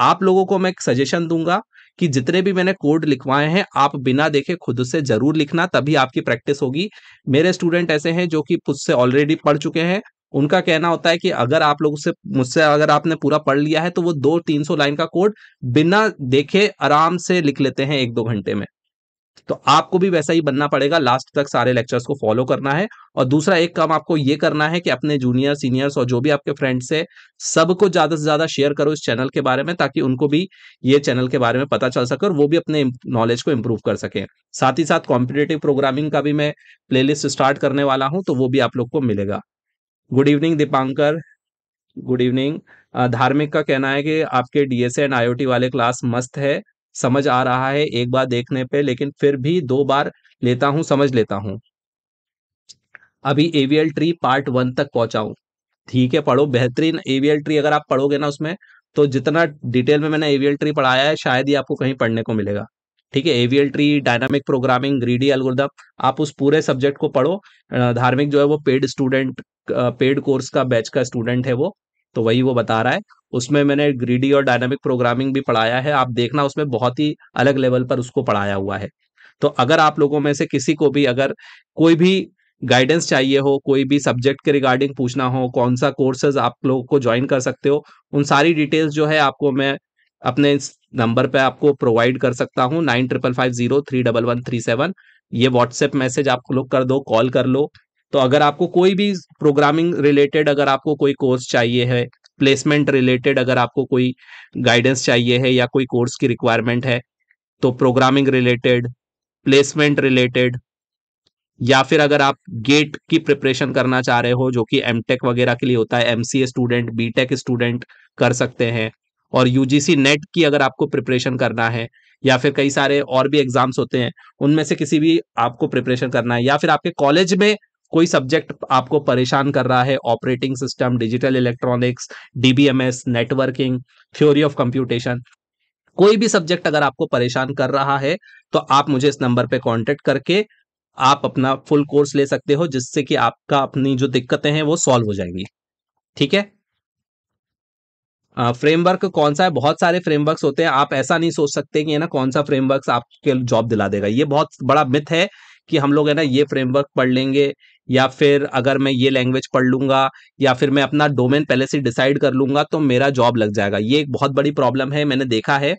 आप लोगों को मैं एक सजेशन दूंगा कि जितने भी मैंने कोड लिखवाए हैं आप बिना देखे खुद से जरूर लिखना तभी आपकी प्रैक्टिस होगी मेरे स्टूडेंट ऐसे हैं जो कि खुद से ऑलरेडी पढ़ चुके हैं उनका कहना होता है कि अगर आप लोग से मुझसे अगर आपने पूरा पढ़ लिया है तो वो दो तीन सौ लाइन का कोड बिना देखे आराम से लिख लेते हैं एक दो घंटे में तो आपको भी वैसा ही बनना पड़ेगा लास्ट तक सारे लेक्चर्स को फॉलो करना है और दूसरा एक काम आपको ये करना है कि अपने जूनियर सीनियर्स और जो भी आपके फ्रेंड्स है सबको ज्यादा से ज्यादा शेयर करो इस चैनल के बारे में ताकि उनको भी ये चैनल के बारे में पता चल सके और वो भी अपने नॉलेज को इम्प्रूव कर सके साथ ही साथ कॉम्पिटेटिव प्रोग्रामिंग का भी मैं प्लेलिस्ट स्टार्ट करने वाला हूँ तो वो भी आप लोग को मिलेगा good evening Deepankar good evening Dharmik का कहना है कि आपके डीएसए एंड आईओटी वाले क्लास मस्त है समझ आ रहा है एक बार देखने पे लेकिन फिर भी दो बार लेता हूँ समझ लेता हूं अभी एवीएल ट्री पार्ट वन तक पहुंचाऊं ठीक है पढ़ो बेहतरीन एवीएल ट्री अगर आप पढ़ोगे ना उसमें तो जितना डिटेल में मैंने एवीएल ट्री पढ़ाया है शायद ही आपको कहीं पढ़ने को मिलेगा ठीक है AVL tree dynamic programming greedy algorithm आप उस पूरे सब्जेक्ट को पढ़ो धार्मिक जो है वो पेड स्टूडेंट पेड कोर्स का बैच का स्टूडेंट है वो तो वही वो बता रहा है उसमें मैंने ग्रीडी और डायनामिक प्रोग्रामिंग भी पढ़ाया है आप देखना उसमें बहुत ही अलग लेवल पर उसको पढ़ाया हुआ है तो अगर आप लोगों में से किसी को भी अगर कोई भी गाइडेंस चाहिए हो कोई भी सब्जेक्ट के रिगार्डिंग पूछना हो कौन सा कोर्सेज आप लोगों को ज्वाइन कर सकते हो उन सारी डिटेल्स जो है आपको मैं अपने इस नंबर पे आपको प्रोवाइड कर सकता हूँ nine triple five zero three double one three seven ये व्हाट्सएप मैसेज आप लोग कर दो कॉल कर लो तो अगर आपको कोई भी प्रोग्रामिंग रिलेटेड अगर आपको कोई कोर्स चाहिए है प्लेसमेंट रिलेटेड अगर आपको कोई गाइडेंस चाहिए है या कोई कोर्स की रिक्वायरमेंट है तो प्रोग्रामिंग रिलेटेड प्लेसमेंट रिलेटेड या फिर अगर आप गेट की प्रिपरेशन करना चाह रहे हो जो कि एम वगैरह के लिए होता है एम स्टूडेंट बी स्टूडेंट कर सकते हैं और यूजीसी नेट की अगर आपको प्रिपरेशन करना है या फिर कई सारे और भी एग्जाम्स होते हैं उनमें से किसी भी आपको प्रिपरेशन करना है या फिर आपके कॉलेज में कोई सब्जेक्ट आपको परेशान कर रहा है operating system digital electronics DBMS networking theory of computation कोई भी सब्जेक्ट अगर आपको परेशान कर रहा है तो आप मुझे इस नंबर पे कांटेक्ट करके आप अपना फुल कोर्स ले सकते हो जिससे कि आपका अपनी जो दिक्कतें हैं वो सॉल्व हो जाएंगी ठीक है फ्रेमवर्क कौन सा है बहुत सारे फ्रेमवर्क होते हैं आप ऐसा नहीं सोच सकते कि है ना कौन सा फ्रेमवर्क आपके जॉब दिला देगा ये बहुत बड़ा मिथ है कि हम लोग है ना ये फ्रेमवर्क पढ़ लेंगे या फिर अगर मैं ये लैंग्वेज पढ़ लूंगा या फिर मैं अपना डोमेन पहले से डिसाइड कर लूंगा तो मेरा जॉब लग जाएगा ये एक बहुत बड़ी प्रॉब्लम है मैंने देखा है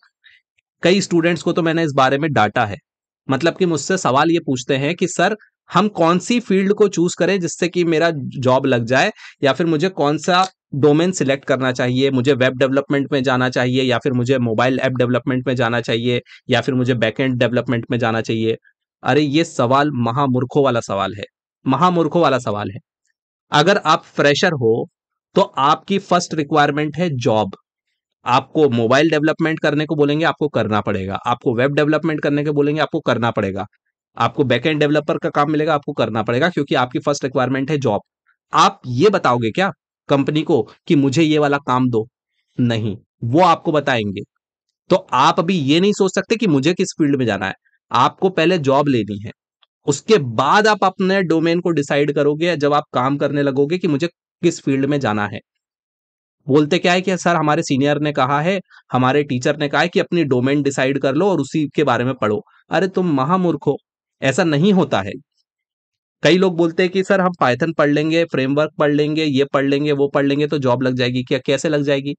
कई स्टूडेंट्स को तो मैंने इस बारे में डाटा है मतलब कि मुझसे सवाल ये पूछते हैं कि सर हम कौन सी फील्ड को चूज करें जिससे कि मेरा जॉब लग जाए या फिर मुझे कौन सा डोमेन सिलेक्ट करना चाहिए मुझे वेब डेवलपमेंट में जाना चाहिए या फिर मुझे मोबाइल ऐप डेवलपमेंट में जाना चाहिए या फिर मुझे बैकएंड डेवलपमेंट में जाना चाहिए अरे ये सवाल महामूर्खों वाला सवाल है महामूर्खों वाला सवाल है अगर आप फ्रेशर हो तो आपकी फर्स्ट रिक्वायरमेंट है जॉब आपको मोबाइल डेवलपमेंट करने को बोलेंगे आपको करना पड़ेगा आपको वेब डेवलपमेंट करने को बोलेंगे आपको करना पड़ेगा आपको बैकएंड डेवलपर का काम मिलेगा आपको करना पड़ेगा क्योंकि आपकी फर्स्ट रिक्वायरमेंट है जॉब आप ये बताओगे क्या कंपनी को कि मुझे ये वाला काम दो नहीं वो आपको बताएंगे तो आप अभी ये नहीं सोच सकते कि मुझे किस फील्ड में जाना है आपको पहले जॉब लेनी है उसके बाद आप अपने डोमेन को डिसाइड करोगे जब आप काम करने लगोगे कि मुझे किस फील्ड में जाना है बोलते क्या है कि सर हमारे सीनियर ने कहा है हमारे टीचर ने कहा है कि अपनी डोमेन डिसाइड कर लो और उसी के बारे में पढ़ो अरे तुम महामूर्ख हो ऐसा नहीं होता है कई लोग बोलते हैं कि सर हम पाइथन पढ़ लेंगे फ्रेमवर्क पढ़ लेंगे ये पढ़ लेंगे वो पढ़ लेंगे तो जॉब लग जाएगी क्या कैसे लग जाएगी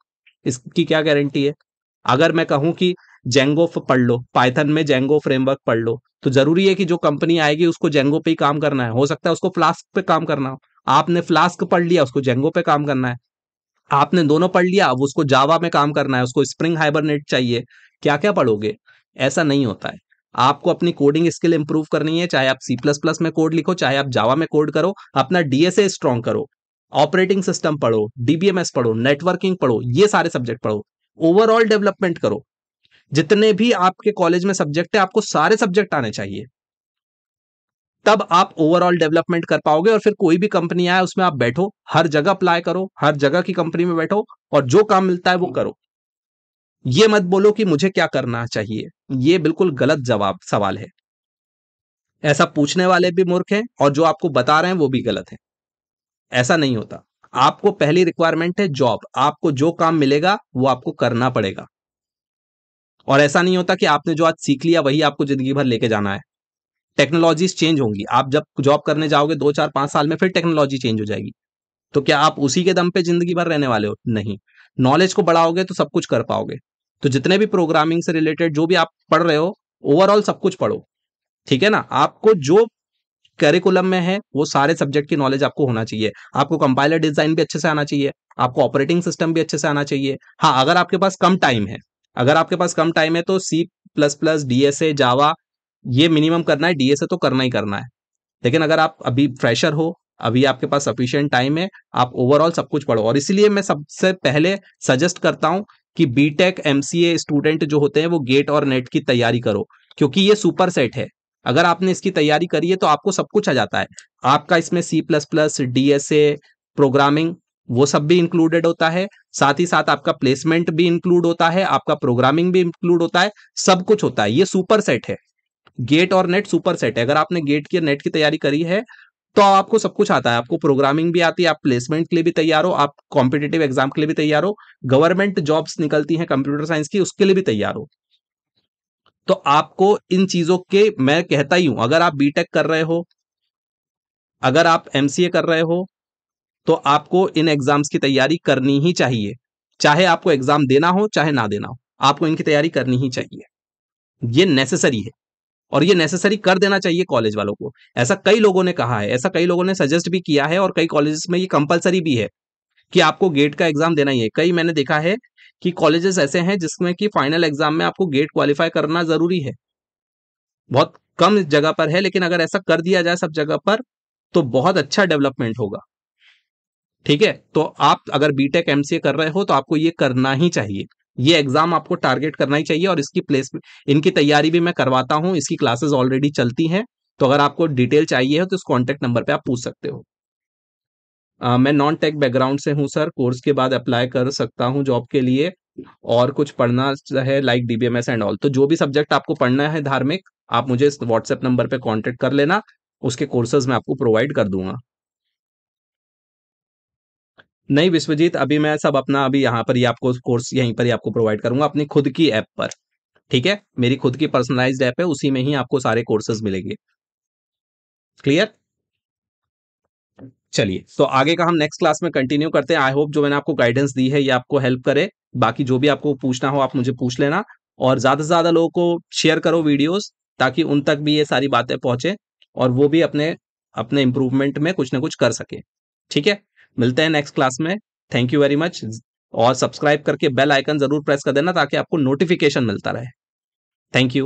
इसकी क्या गारंटी है अगर मैं कहूँ कि जेंगो पढ़ लो पाइथन में जेंगो फ्रेमवर्क पढ़ लो तो जरूरी है कि जो कंपनी आएगी उसको जेंगो पे ही काम करना है हो सकता है उसको फ्लास्क पे काम करना हो आपने फ्लास्क पढ़ लिया उसको जेंगो पे काम करना है आपने दोनों पढ़ लिया अब उसको जावा में काम करना है उसको स्प्रिंग हाइबरनेट चाहिए क्या क्या पढ़ोगे ऐसा नहीं होता है आपको अपनी कोडिंग स्किल इंप्रूव करनी है चाहे आप सी प्लस प्लस में कोड लिखो चाहे आप जावा में कोड करो अपना डीएसए स्ट्रॉन्ग करो ऑपरेटिंग सिस्टम पढ़ो डीबीएमएस पढ़ो नेटवर्किंग पढ़ो ये सारे सब्जेक्ट पढ़ो ओवरऑल डेवलपमेंट करो जितने भी आपके कॉलेज में सब्जेक्ट है आपको सारे सब्जेक्ट आने चाहिए तब आप ओवरऑल डेवलपमेंट कर पाओगे और फिर कोई भी कंपनी आए उसमें आप बैठो हर जगह अप्लाई करो हर जगह की कंपनी में बैठो और जो काम मिलता है वो करो ये मत बोलो कि मुझे क्या करना चाहिए ये बिल्कुल गलत जवाब सवाल है ऐसा पूछने वाले भी मूर्ख हैं और जो आपको बता रहे हैं वो भी गलत है ऐसा नहीं होता आपको पहली रिक्वायरमेंट है जॉब आपको जो काम मिलेगा वो आपको करना पड़ेगा और ऐसा नहीं होता कि आपने जो आज सीख लिया वही आपको जिंदगी भर लेके जाना है टेक्नोलॉजीज चेंज होंगी आप जब जॉब करने जाओगे दो चार पांच साल में फिर टेक्नोलॉजी चेंज हो जाएगी तो क्या आप उसी के दम पे जिंदगी भर रहने वाले हो नहीं नॉलेज को बढ़ाओगे तो सब कुछ कर पाओगे तो जितने भी प्रोग्रामिंग से रिलेटेड जो भी आप पढ़ रहे हो ओवरऑल सब कुछ पढ़ो ठीक है ना आपको जो करिकुलम में है वो सारे सब्जेक्ट की नॉलेज आपको होना चाहिए आपको कंपाइलर डिजाइन भी अच्छे से आना चाहिए आपको ऑपरेटिंग सिस्टम भी अच्छे से आना चाहिए हाँ अगर आपके पास कम टाइम है अगर आपके पास कम टाइम है तो C plus plus DSA Java ये मिनिमम करना है डीएसए तो करना ही करना है लेकिन अगर आप अभी फ्रेशर हो अभी आपके पास सफिशियंट टाइम है आप ओवरऑल सब कुछ पढ़ो और इसीलिए मैं सबसे पहले सजेस्ट करता हूं कि बीटेक एमसीए स्टूडेंट जो होते हैं वो गेट और नेट की तैयारी करो क्योंकि ये सुपर सेट है अगर आपने इसकी तैयारी करी है तो आपको सब कुछ आ जाता है आपका इसमें C plus plus DSA programming वो सब भी इंक्लूडेड होता है साथ ही साथ आपका प्लेसमेंट भी इंक्लूड होता है आपका प्रोग्रामिंग भी इंक्लूड होता है सब कुछ होता है ये सुपर सेट है गेट और नेट सुपर सेट है अगर आपने गेट की नेट की तैयारी करी है तो आपको सब कुछ आता है आपको प्रोग्रामिंग भी आती है आप प्लेसमेंट के लिए भी तैयार हो आप कॉम्पिटेटिव एग्जाम के लिए भी तैयार हो गवर्नमेंट जॉब्स निकलती हैं कंप्यूटर साइंस की उसके लिए भी तैयार हो तो आपको इन चीजों के मैं कहता ही हूं अगर आप बीटेक कर रहे हो अगर आप एमसीए कर रहे हो तो आपको इन एग्जाम्स की तैयारी करनी ही चाहिए चाहे आपको एग्जाम देना हो चाहे ना देना हो आपको इनकी तैयारी करनी ही चाहिए ये नेसेसरी है और ये नेसेसरी कर देना चाहिए कॉलेज वालों को ऐसा कई लोगों ने कहा है ऐसा कई लोगों ने सजेस्ट भी किया है और कई कॉलेज में ये कंपलसरी भी है कि आपको गेट का एग्जाम देना ही है कई मैंने देखा है कि कॉलेजेस ऐसे हैं जिसमें कि फाइनल एग्जाम में आपको गेट क्वालिफाई करना जरूरी है बहुत कम जगह पर है लेकिन अगर ऐसा कर दिया जाए सब जगह पर तो बहुत अच्छा डेवलपमेंट होगा ठीक है तो आप अगर बीटेक एमसीए कर रहे हो तो आपको ये करना ही चाहिए ये एग्जाम आपको टारगेट करना ही चाहिए और इसकी प्लेसमेंट इनकी तैयारी भी मैं करवाता हूँ इसकी क्लासेस ऑलरेडी चलती हैं तो अगर आपको डिटेल चाहिए हो तो इस कॉन्टेक्ट नंबर पर आप पूछ सकते हो आ, मैं नॉन टेक बैकग्राउंड से हूँ सर कोर्स के बाद अप्लाई कर सकता हूँ जॉब के लिए और कुछ पढ़ना है लाइक डीबीएमएस एंड ऑल तो जो भी सब्जेक्ट आपको पढ़ना है धार्मिक आप मुझे इस व्हाट्सएप नंबर पर कॉन्टेक्ट कर लेना उसके कोर्सेज मैं आपको प्रोवाइड कर दूंगा नहीं विश्वजीत अभी मैं सब अपना अभी यहाँ पर ही आपको कोर्स यहीं पर ही आपको प्रोवाइड करूंगा अपनी खुद की ऐप पर ठीक है मेरी खुद की पर्सनलाइज्ड ऐप है उसी में ही आपको सारे कोर्सेज मिलेंगे क्लियर चलिए तो आगे का हम नेक्स्ट क्लास में कंटिन्यू करते हैं आई होप जो मैंने आपको गाइडेंस दी है ये आपको हेल्प करे बाकी जो भी आपको पूछना हो आप मुझे पूछ लेना और ज्यादा से ज्यादा लोगों को शेयर करो वीडियोस ताकि उन तक भी ये सारी बातें पहुंचे और वो भी अपने अपने इम्प्रूवमेंट में कुछ ना कुछ कर सके ठीक है मिलते हैं नेक्स्ट क्लास में थैंक यू वेरी मच और सब्सक्राइब करके बेल आइकन जरूर प्रेस कर देना ताकि आपको नोटिफिकेशन मिलता रहे थैंक यू